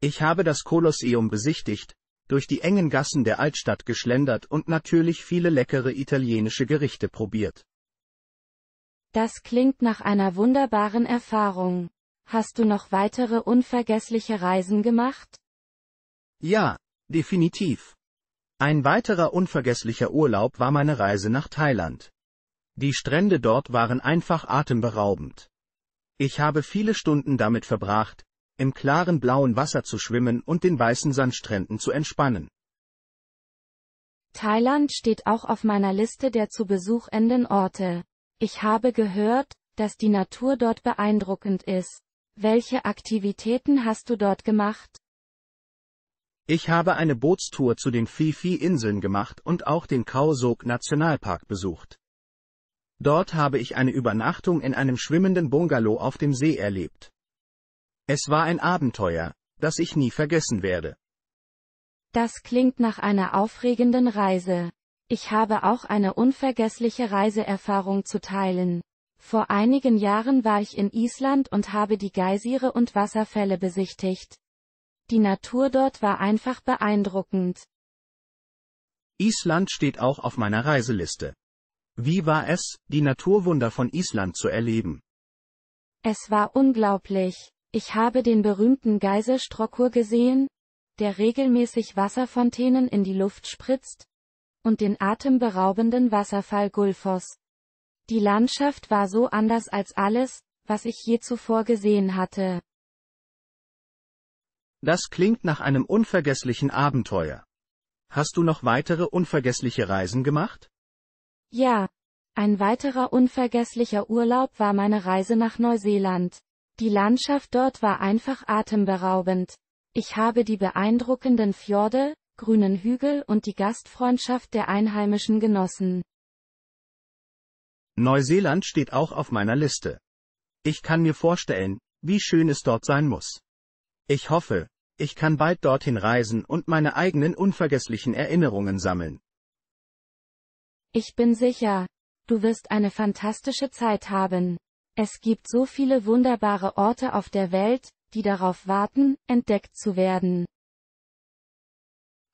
Ich habe das Kolosseum besichtigt, durch die engen Gassen der Altstadt geschlendert und natürlich viele leckere italienische Gerichte probiert. Das klingt nach einer wunderbaren Erfahrung. Hast du noch weitere unvergessliche Reisen gemacht? Ja, definitiv. Ein weiterer unvergesslicher Urlaub war meine Reise nach Thailand. Die Strände dort waren einfach atemberaubend. Ich habe viele Stunden damit verbracht, im klaren blauen Wasser zu schwimmen und den weißen Sandstränden zu entspannen. Thailand steht auch auf meiner Liste der zu Besuch enden Orte. Ich habe gehört, dass die Natur dort beeindruckend ist. Welche Aktivitäten hast du dort gemacht? Ich habe eine Bootstour zu den Phi-Phi-Inseln gemacht und auch den Khao-Sok-Nationalpark besucht. Dort habe ich eine Übernachtung in einem schwimmenden Bungalow auf dem See erlebt. Es war ein Abenteuer, das ich nie vergessen werde. Das klingt nach einer aufregenden Reise. Ich habe auch eine unvergessliche Reiseerfahrung zu teilen. Vor einigen Jahren war ich in Island und habe die Geysire und Wasserfälle besichtigt. Die Natur dort war einfach beeindruckend. Island steht auch auf meiner Reiseliste. Wie war es, die Naturwunder von Island zu erleben? Es war unglaublich. Ich habe den berühmten Geiselstrockur gesehen, der regelmäßig Wasserfontänen in die Luft spritzt, und den atemberaubenden Wasserfall Gulfos. Die Landschaft war so anders als alles, was ich je zuvor gesehen hatte. Das klingt nach einem unvergesslichen Abenteuer. Hast du noch weitere unvergessliche Reisen gemacht? Ja. Ein weiterer unvergesslicher Urlaub war meine Reise nach Neuseeland. Die Landschaft dort war einfach atemberaubend. Ich habe die beeindruckenden Fjorde, grünen Hügel und die Gastfreundschaft der Einheimischen genossen. Neuseeland steht auch auf meiner Liste. Ich kann mir vorstellen, wie schön es dort sein muss. Ich hoffe, ich kann bald dorthin reisen und meine eigenen unvergesslichen Erinnerungen sammeln. Ich bin sicher, du wirst eine fantastische Zeit haben. Es gibt so viele wunderbare Orte auf der Welt, die darauf warten, entdeckt zu werden.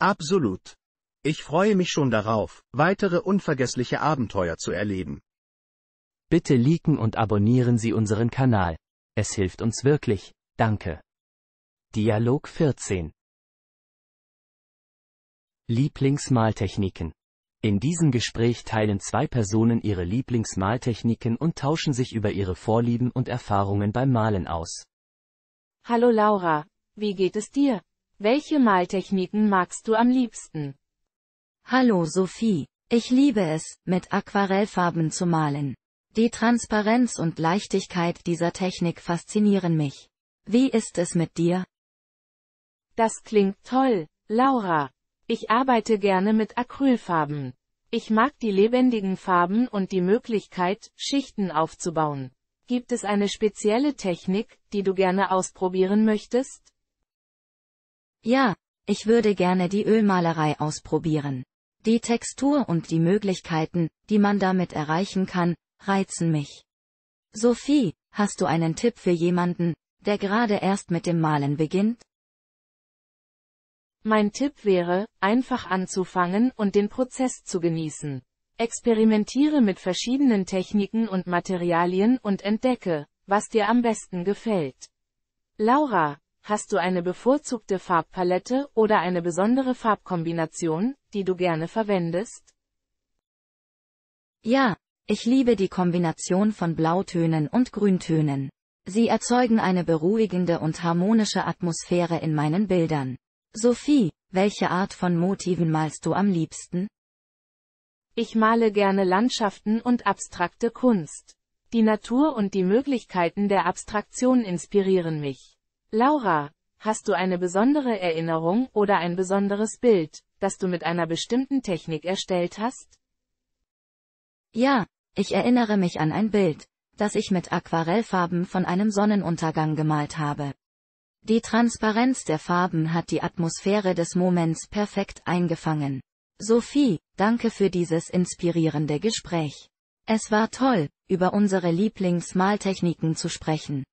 Absolut. Ich freue mich schon darauf, weitere unvergessliche Abenteuer zu erleben. Bitte liken und abonnieren Sie unseren Kanal. Es hilft uns wirklich. Danke. Dialog 14 Lieblingsmaltechniken in diesem Gespräch teilen zwei Personen ihre Lieblingsmaltechniken und tauschen sich über ihre Vorlieben und Erfahrungen beim Malen aus. Hallo Laura, wie geht es dir? Welche Maltechniken magst du am liebsten? Hallo Sophie, ich liebe es, mit Aquarellfarben zu malen. Die Transparenz und Leichtigkeit dieser Technik faszinieren mich. Wie ist es mit dir? Das klingt toll, Laura. Ich arbeite gerne mit Acrylfarben. Ich mag die lebendigen Farben und die Möglichkeit, Schichten aufzubauen. Gibt es eine spezielle Technik, die du gerne ausprobieren möchtest? Ja, ich würde gerne die Ölmalerei ausprobieren. Die Textur und die Möglichkeiten, die man damit erreichen kann, reizen mich. Sophie, hast du einen Tipp für jemanden, der gerade erst mit dem Malen beginnt? Mein Tipp wäre, einfach anzufangen und den Prozess zu genießen. Experimentiere mit verschiedenen Techniken und Materialien und entdecke, was dir am besten gefällt. Laura, hast du eine bevorzugte Farbpalette oder eine besondere Farbkombination, die du gerne verwendest? Ja, ich liebe die Kombination von Blautönen und Grüntönen. Sie erzeugen eine beruhigende und harmonische Atmosphäre in meinen Bildern. Sophie, welche Art von Motiven malst du am liebsten? Ich male gerne Landschaften und abstrakte Kunst. Die Natur und die Möglichkeiten der Abstraktion inspirieren mich. Laura, hast du eine besondere Erinnerung oder ein besonderes Bild, das du mit einer bestimmten Technik erstellt hast? Ja, ich erinnere mich an ein Bild, das ich mit Aquarellfarben von einem Sonnenuntergang gemalt habe. Die Transparenz der Farben hat die Atmosphäre des Moments perfekt eingefangen. Sophie, danke für dieses inspirierende Gespräch. Es war toll, über unsere Lieblingsmaltechniken zu sprechen.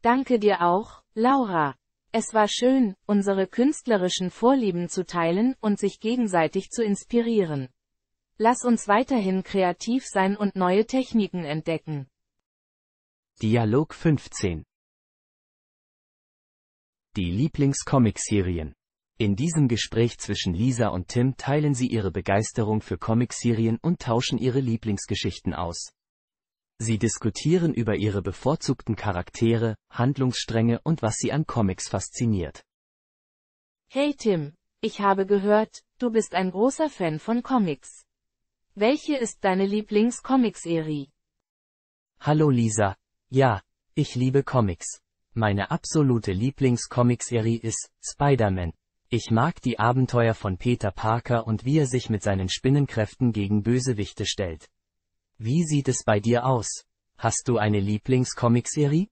Danke dir auch, Laura. Es war schön, unsere künstlerischen Vorlieben zu teilen und sich gegenseitig zu inspirieren. Lass uns weiterhin kreativ sein und neue Techniken entdecken. Dialog 15 die Lieblingscomicserien. In diesem Gespräch zwischen Lisa und Tim teilen sie ihre Begeisterung für Comicserien und tauschen ihre Lieblingsgeschichten aus. Sie diskutieren über ihre bevorzugten Charaktere, Handlungsstränge und was sie an Comics fasziniert. Hey Tim, ich habe gehört, du bist ein großer Fan von Comics. Welche ist deine lieblings serie Hallo Lisa. Ja, ich liebe Comics. Meine absolute Lieblingscomicserie ist Spider-Man. Ich mag die Abenteuer von Peter Parker und wie er sich mit seinen Spinnenkräften gegen Bösewichte stellt. Wie sieht es bei dir aus? Hast du eine Lieblingscomicserie?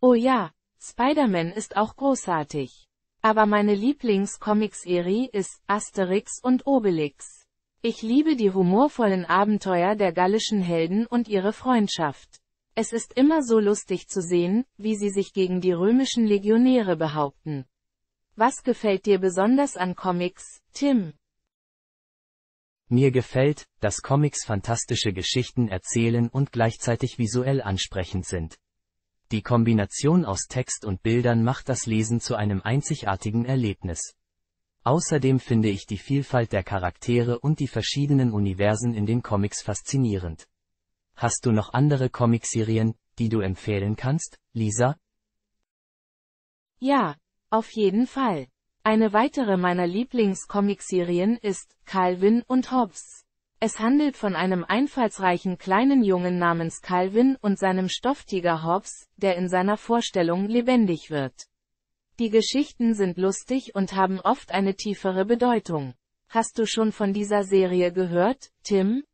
Oh ja, Spider-Man ist auch großartig. Aber meine Lieblingscomicserie ist Asterix und Obelix. Ich liebe die humorvollen Abenteuer der gallischen Helden und ihre Freundschaft. Es ist immer so lustig zu sehen, wie sie sich gegen die römischen Legionäre behaupten. Was gefällt dir besonders an Comics, Tim? Mir gefällt, dass Comics fantastische Geschichten erzählen und gleichzeitig visuell ansprechend sind. Die Kombination aus Text und Bildern macht das Lesen zu einem einzigartigen Erlebnis. Außerdem finde ich die Vielfalt der Charaktere und die verschiedenen Universen in den Comics faszinierend. Hast du noch andere Comicserien, die du empfehlen kannst, Lisa? Ja, auf jeden Fall. Eine weitere meiner Lieblingscomicserien ist Calvin und Hobbes. Es handelt von einem einfallsreichen kleinen Jungen namens Calvin und seinem Stofftiger Hobbes, der in seiner Vorstellung lebendig wird. Die Geschichten sind lustig und haben oft eine tiefere Bedeutung. Hast du schon von dieser Serie gehört, Tim?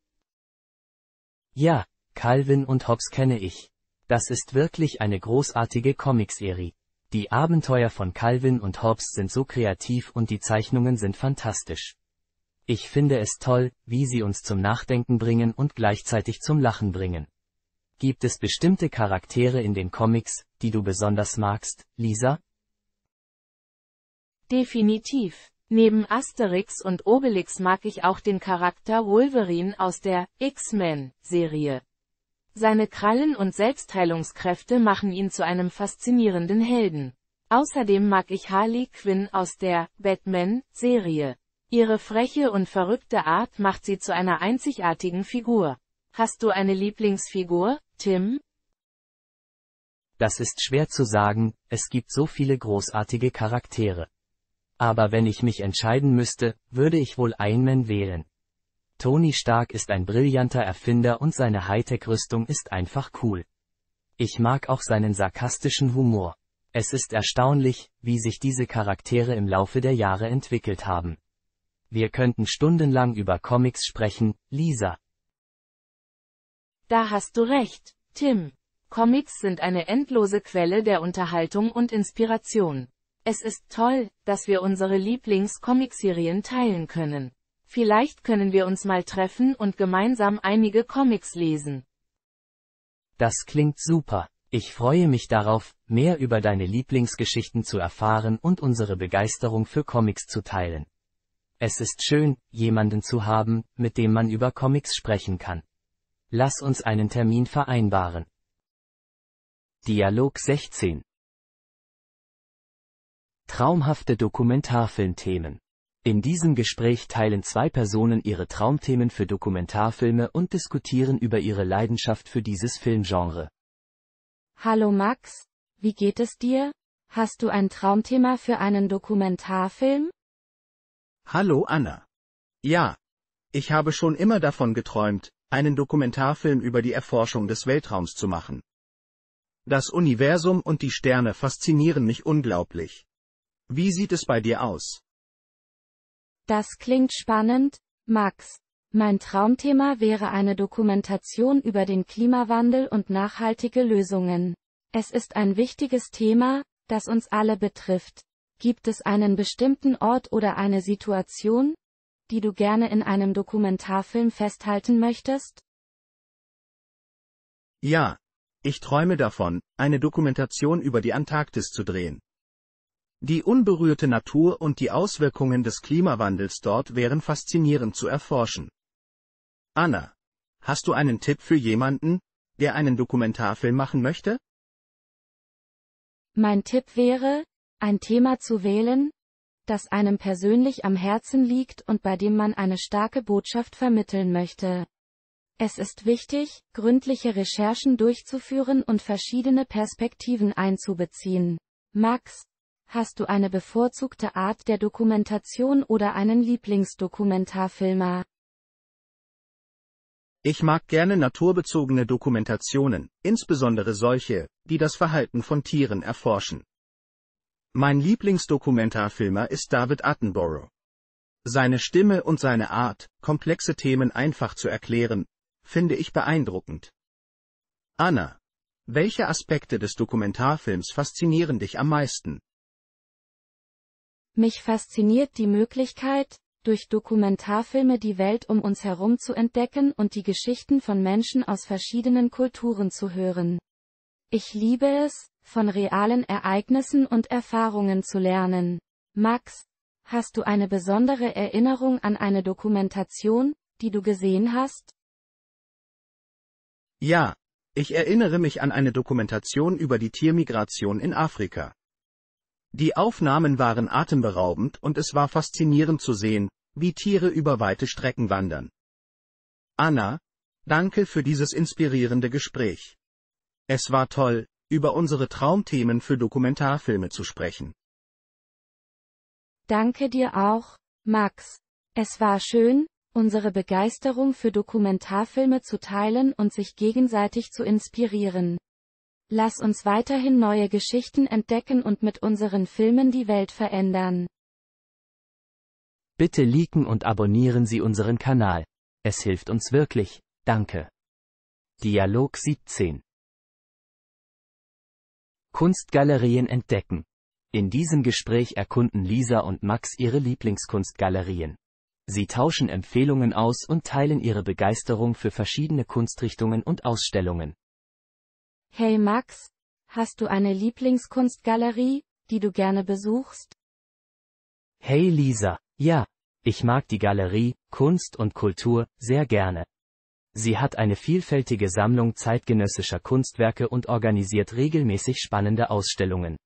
Ja, Calvin und Hobbes kenne ich. Das ist wirklich eine großartige Comicserie. Die Abenteuer von Calvin und Hobbes sind so kreativ und die Zeichnungen sind fantastisch. Ich finde es toll, wie sie uns zum Nachdenken bringen und gleichzeitig zum Lachen bringen. Gibt es bestimmte Charaktere in den Comics, die du besonders magst, Lisa? Definitiv. Neben Asterix und Obelix mag ich auch den Charakter Wolverine aus der X-Men-Serie. Seine Krallen und Selbstheilungskräfte machen ihn zu einem faszinierenden Helden. Außerdem mag ich Harley Quinn aus der Batman-Serie. Ihre freche und verrückte Art macht sie zu einer einzigartigen Figur. Hast du eine Lieblingsfigur, Tim? Das ist schwer zu sagen, es gibt so viele großartige Charaktere. Aber wenn ich mich entscheiden müsste, würde ich wohl Iron Man wählen. Tony Stark ist ein brillanter Erfinder und seine Hightech-Rüstung ist einfach cool. Ich mag auch seinen sarkastischen Humor. Es ist erstaunlich, wie sich diese Charaktere im Laufe der Jahre entwickelt haben. Wir könnten stundenlang über Comics sprechen, Lisa. Da hast du recht, Tim. Comics sind eine endlose Quelle der Unterhaltung und Inspiration. Es ist toll, dass wir unsere Lieblings-Comic-Serien teilen können. Vielleicht können wir uns mal treffen und gemeinsam einige Comics lesen. Das klingt super. Ich freue mich darauf, mehr über deine Lieblingsgeschichten zu erfahren und unsere Begeisterung für Comics zu teilen. Es ist schön, jemanden zu haben, mit dem man über Comics sprechen kann. Lass uns einen Termin vereinbaren. Dialog 16 Traumhafte Dokumentarfilmthemen in diesem Gespräch teilen zwei Personen ihre Traumthemen für Dokumentarfilme und diskutieren über ihre Leidenschaft für dieses Filmgenre. Hallo Max, wie geht es dir? Hast du ein Traumthema für einen Dokumentarfilm? Hallo Anna. Ja. Ich habe schon immer davon geträumt, einen Dokumentarfilm über die Erforschung des Weltraums zu machen. Das Universum und die Sterne faszinieren mich unglaublich. Wie sieht es bei dir aus? Das klingt spannend, Max. Mein Traumthema wäre eine Dokumentation über den Klimawandel und nachhaltige Lösungen. Es ist ein wichtiges Thema, das uns alle betrifft. Gibt es einen bestimmten Ort oder eine Situation, die du gerne in einem Dokumentarfilm festhalten möchtest? Ja, ich träume davon, eine Dokumentation über die Antarktis zu drehen. Die unberührte Natur und die Auswirkungen des Klimawandels dort wären faszinierend zu erforschen. Anna, hast du einen Tipp für jemanden, der einen Dokumentarfilm machen möchte? Mein Tipp wäre, ein Thema zu wählen, das einem persönlich am Herzen liegt und bei dem man eine starke Botschaft vermitteln möchte. Es ist wichtig, gründliche Recherchen durchzuführen und verschiedene Perspektiven einzubeziehen. Max, Hast du eine bevorzugte Art der Dokumentation oder einen Lieblingsdokumentarfilmer? Ich mag gerne naturbezogene Dokumentationen, insbesondere solche, die das Verhalten von Tieren erforschen. Mein Lieblingsdokumentarfilmer ist David Attenborough. Seine Stimme und seine Art, komplexe Themen einfach zu erklären, finde ich beeindruckend. Anna, welche Aspekte des Dokumentarfilms faszinieren dich am meisten? Mich fasziniert die Möglichkeit, durch Dokumentarfilme die Welt um uns herum zu entdecken und die Geschichten von Menschen aus verschiedenen Kulturen zu hören. Ich liebe es, von realen Ereignissen und Erfahrungen zu lernen. Max, hast du eine besondere Erinnerung an eine Dokumentation, die du gesehen hast? Ja, ich erinnere mich an eine Dokumentation über die Tiermigration in Afrika. Die Aufnahmen waren atemberaubend und es war faszinierend zu sehen, wie Tiere über weite Strecken wandern. Anna, danke für dieses inspirierende Gespräch. Es war toll, über unsere Traumthemen für Dokumentarfilme zu sprechen. Danke dir auch, Max. Es war schön, unsere Begeisterung für Dokumentarfilme zu teilen und sich gegenseitig zu inspirieren. Lass uns weiterhin neue Geschichten entdecken und mit unseren Filmen die Welt verändern. Bitte liken und abonnieren Sie unseren Kanal. Es hilft uns wirklich. Danke. Dialog 17 Kunstgalerien entdecken. In diesem Gespräch erkunden Lisa und Max ihre Lieblingskunstgalerien. Sie tauschen Empfehlungen aus und teilen ihre Begeisterung für verschiedene Kunstrichtungen und Ausstellungen. Hey Max, hast du eine Lieblingskunstgalerie, die du gerne besuchst? Hey Lisa, ja, ich mag die Galerie Kunst und Kultur sehr gerne. Sie hat eine vielfältige Sammlung zeitgenössischer Kunstwerke und organisiert regelmäßig spannende Ausstellungen.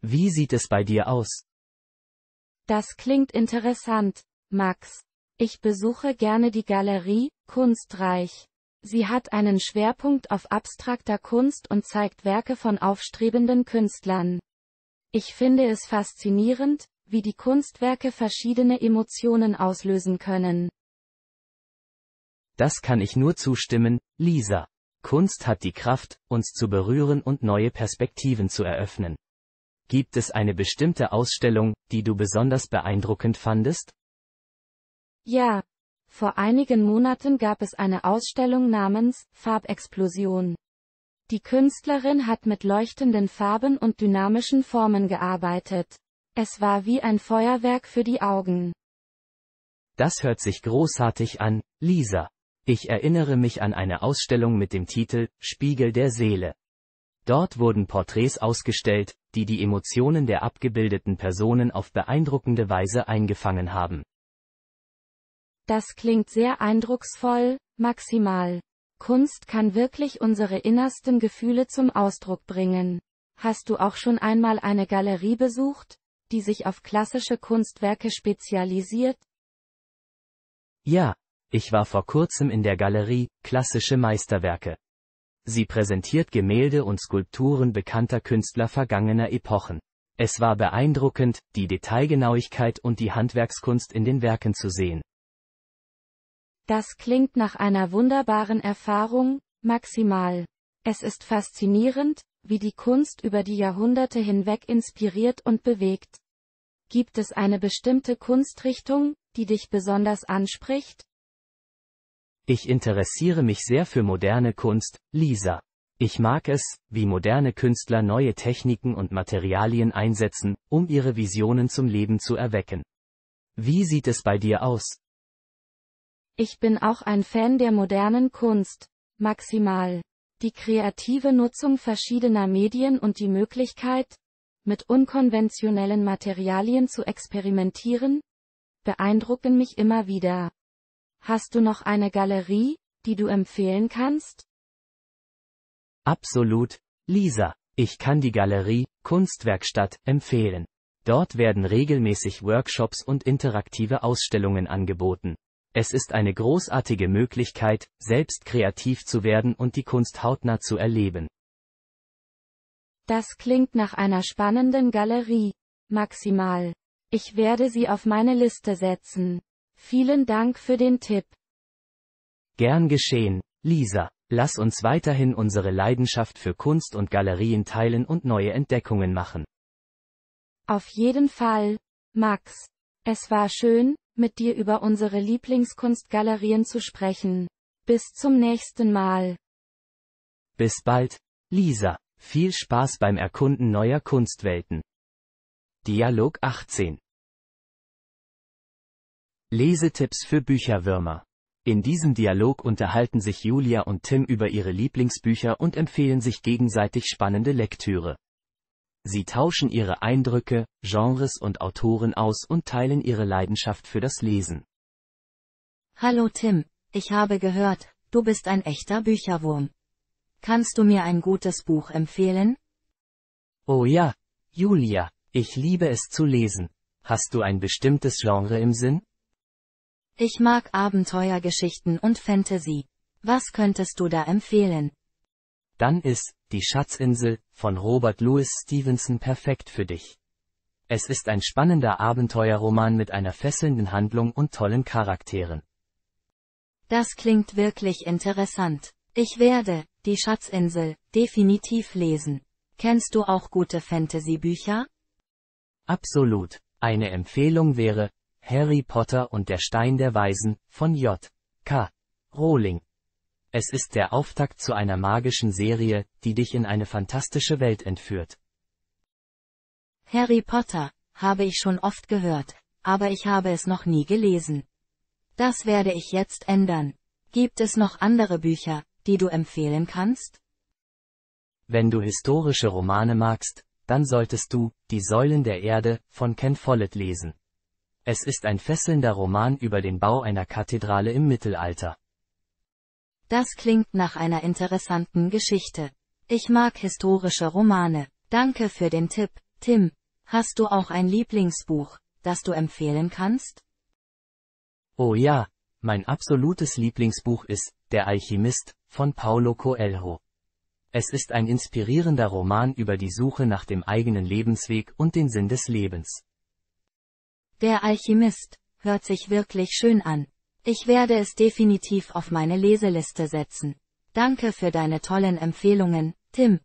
Wie sieht es bei dir aus? Das klingt interessant, Max. Ich besuche gerne die Galerie Kunstreich. Sie hat einen Schwerpunkt auf abstrakter Kunst und zeigt Werke von aufstrebenden Künstlern. Ich finde es faszinierend, wie die Kunstwerke verschiedene Emotionen auslösen können. Das kann ich nur zustimmen, Lisa. Kunst hat die Kraft, uns zu berühren und neue Perspektiven zu eröffnen. Gibt es eine bestimmte Ausstellung, die du besonders beeindruckend fandest? Ja, vor einigen Monaten gab es eine Ausstellung namens Farbexplosion. Die Künstlerin hat mit leuchtenden Farben und dynamischen Formen gearbeitet. Es war wie ein Feuerwerk für die Augen. Das hört sich großartig an, Lisa. Ich erinnere mich an eine Ausstellung mit dem Titel Spiegel der Seele. Dort wurden Porträts ausgestellt, die die Emotionen der abgebildeten Personen auf beeindruckende Weise eingefangen haben. Das klingt sehr eindrucksvoll, maximal. Kunst kann wirklich unsere innersten Gefühle zum Ausdruck bringen. Hast du auch schon einmal eine Galerie besucht, die sich auf klassische Kunstwerke spezialisiert? Ja, ich war vor kurzem in der Galerie Klassische Meisterwerke. Sie präsentiert Gemälde und Skulpturen bekannter Künstler vergangener Epochen. Es war beeindruckend, die Detailgenauigkeit und die Handwerkskunst in den Werken zu sehen. Das klingt nach einer wunderbaren Erfahrung, maximal. Es ist faszinierend, wie die Kunst über die Jahrhunderte hinweg inspiriert und bewegt. Gibt es eine bestimmte Kunstrichtung, die dich besonders anspricht? Ich interessiere mich sehr für moderne Kunst, Lisa. Ich mag es, wie moderne Künstler neue Techniken und Materialien einsetzen, um ihre Visionen zum Leben zu erwecken. Wie sieht es bei dir aus? Ich bin auch ein Fan der modernen Kunst. Maximal. Die kreative Nutzung verschiedener Medien und die Möglichkeit, mit unkonventionellen Materialien zu experimentieren, beeindrucken mich immer wieder. Hast du noch eine Galerie, die du empfehlen kannst? Absolut, Lisa. Ich kann die Galerie Kunstwerkstatt empfehlen. Dort werden regelmäßig Workshops und interaktive Ausstellungen angeboten. Es ist eine großartige Möglichkeit, selbst kreativ zu werden und die Kunst hautnah zu erleben. Das klingt nach einer spannenden Galerie. Maximal. Ich werde sie auf meine Liste setzen. Vielen Dank für den Tipp. Gern geschehen, Lisa. Lass uns weiterhin unsere Leidenschaft für Kunst und Galerien teilen und neue Entdeckungen machen. Auf jeden Fall, Max. Es war schön, mit dir über unsere Lieblingskunstgalerien zu sprechen. Bis zum nächsten Mal. Bis bald, Lisa. Viel Spaß beim Erkunden neuer Kunstwelten. Dialog 18. Lesetipps für Bücherwürmer. In diesem Dialog unterhalten sich Julia und Tim über ihre Lieblingsbücher und empfehlen sich gegenseitig spannende Lektüre. Sie tauschen ihre Eindrücke, Genres und Autoren aus und teilen ihre Leidenschaft für das Lesen. Hallo Tim, ich habe gehört, du bist ein echter Bücherwurm. Kannst du mir ein gutes Buch empfehlen? Oh ja, Julia, ich liebe es zu lesen. Hast du ein bestimmtes Genre im Sinn? Ich mag Abenteuergeschichten und Fantasy. Was könntest du da empfehlen? Dann ist Die Schatzinsel von Robert Louis Stevenson perfekt für dich. Es ist ein spannender Abenteuerroman mit einer fesselnden Handlung und tollen Charakteren. Das klingt wirklich interessant. Ich werde, die Schatzinsel, definitiv lesen. Kennst du auch gute Fantasy-Bücher? Absolut. Eine Empfehlung wäre, Harry Potter und der Stein der Weisen, von J. K. Rowling. Es ist der Auftakt zu einer magischen Serie, die dich in eine fantastische Welt entführt. Harry Potter, habe ich schon oft gehört, aber ich habe es noch nie gelesen. Das werde ich jetzt ändern. Gibt es noch andere Bücher, die du empfehlen kannst? Wenn du historische Romane magst, dann solltest du Die Säulen der Erde von Ken Follett lesen. Es ist ein fesselnder Roman über den Bau einer Kathedrale im Mittelalter. Das klingt nach einer interessanten Geschichte. Ich mag historische Romane. Danke für den Tipp, Tim. Hast du auch ein Lieblingsbuch, das du empfehlen kannst? Oh ja, mein absolutes Lieblingsbuch ist Der Alchemist von Paulo Coelho. Es ist ein inspirierender Roman über die Suche nach dem eigenen Lebensweg und den Sinn des Lebens. Der Alchemist hört sich wirklich schön an. Ich werde es definitiv auf meine Leseliste setzen. Danke für deine tollen Empfehlungen, Tim.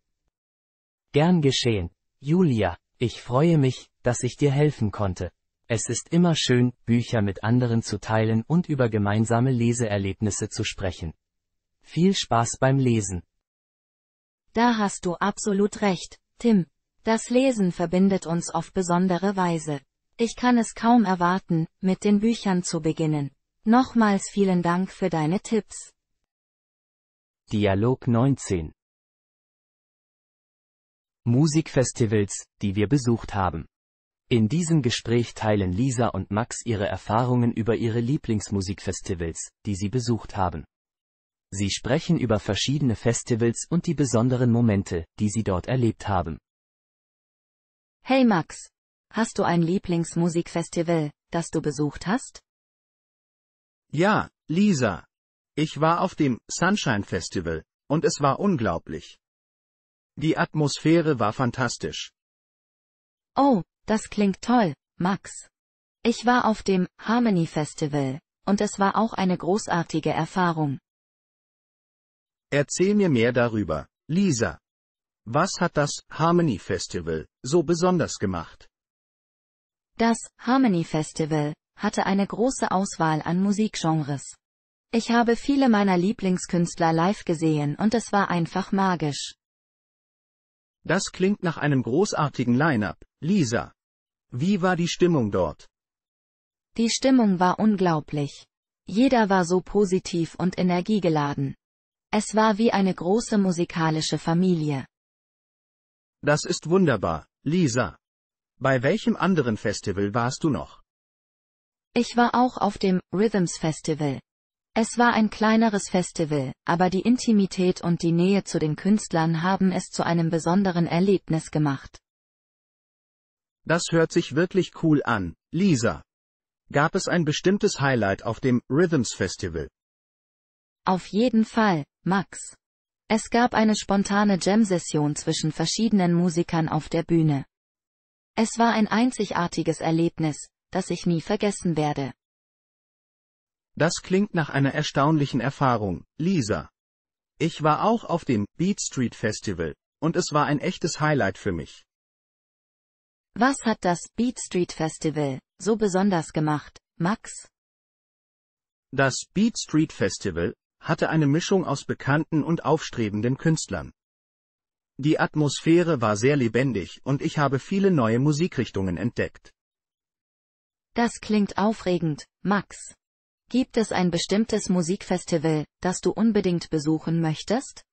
Gern geschehen, Julia. Ich freue mich, dass ich dir helfen konnte. Es ist immer schön, Bücher mit anderen zu teilen und über gemeinsame Leseerlebnisse zu sprechen. Viel Spaß beim Lesen. Da hast du absolut recht, Tim. Das Lesen verbindet uns auf besondere Weise. Ich kann es kaum erwarten, mit den Büchern zu beginnen. Nochmals vielen Dank für deine Tipps. Dialog 19 Musikfestivals, die wir besucht haben. In diesem Gespräch teilen Lisa und Max ihre Erfahrungen über ihre Lieblingsmusikfestivals, die sie besucht haben. Sie sprechen über verschiedene Festivals und die besonderen Momente, die sie dort erlebt haben. Hey Max, hast du ein Lieblingsmusikfestival, das du besucht hast? Ja, Lisa. Ich war auf dem Sunshine Festival, und es war unglaublich. Die Atmosphäre war fantastisch. Oh, das klingt toll, Max. Ich war auf dem Harmony Festival, und es war auch eine großartige Erfahrung. Erzähl mir mehr darüber, Lisa. Was hat das Harmony Festival so besonders gemacht? Das Harmony Festival hatte eine große Auswahl an Musikgenres. Ich habe viele meiner Lieblingskünstler live gesehen und es war einfach magisch. Das klingt nach einem großartigen Line-up, Lisa. Wie war die Stimmung dort? Die Stimmung war unglaublich. Jeder war so positiv und energiegeladen. Es war wie eine große musikalische Familie. Das ist wunderbar, Lisa. Bei welchem anderen Festival warst du noch? Ich war auch auf dem Rhythms Festival. Es war ein kleineres Festival, aber die Intimität und die Nähe zu den Künstlern haben es zu einem besonderen Erlebnis gemacht. Das hört sich wirklich cool an, Lisa. Gab es ein bestimmtes Highlight auf dem Rhythms Festival? Auf jeden Fall, Max. Es gab eine spontane Jam-Session zwischen verschiedenen Musikern auf der Bühne. Es war ein einzigartiges Erlebnis, das ich nie vergessen werde. Das klingt nach einer erstaunlichen Erfahrung, Lisa. Ich war auch auf dem Beat Street Festival, und es war ein echtes Highlight für mich. Was hat das Beat Street Festival so besonders gemacht, Max? Das Beat Street Festival hatte eine Mischung aus bekannten und aufstrebenden Künstlern. Die Atmosphäre war sehr lebendig und ich habe viele neue Musikrichtungen entdeckt. Das klingt aufregend, Max. Gibt es ein bestimmtes Musikfestival, das du unbedingt besuchen möchtest?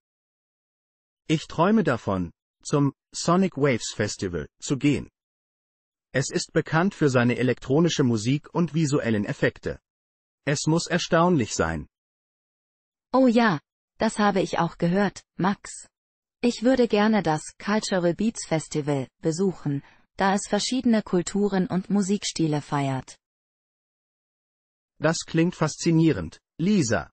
Ich träume davon, zum Sonic Waves Festival zu gehen. Es ist bekannt für seine elektronische Musik und visuellen Effekte. Es muss erstaunlich sein. Oh ja, das habe ich auch gehört, Max. Ich würde gerne das Cultural Beats Festival besuchen, da es verschiedene Kulturen und Musikstile feiert. Das klingt faszinierend, Lisa.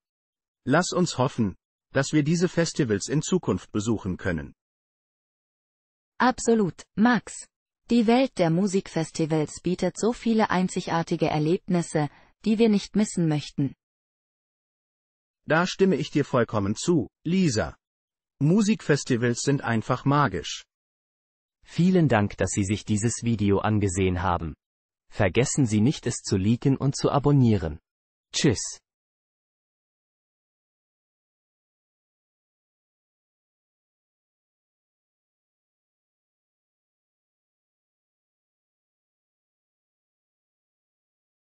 Lass uns hoffen, dass wir diese Festivals in Zukunft besuchen können. Absolut, Max. Die Welt der Musikfestivals bietet so viele einzigartige Erlebnisse, die wir nicht missen möchten. Da stimme ich dir vollkommen zu, Lisa. Musikfestivals sind einfach magisch. Vielen Dank, dass Sie sich dieses Video angesehen haben. Vergessen Sie nicht es zu liken und zu abonnieren. Tschüss.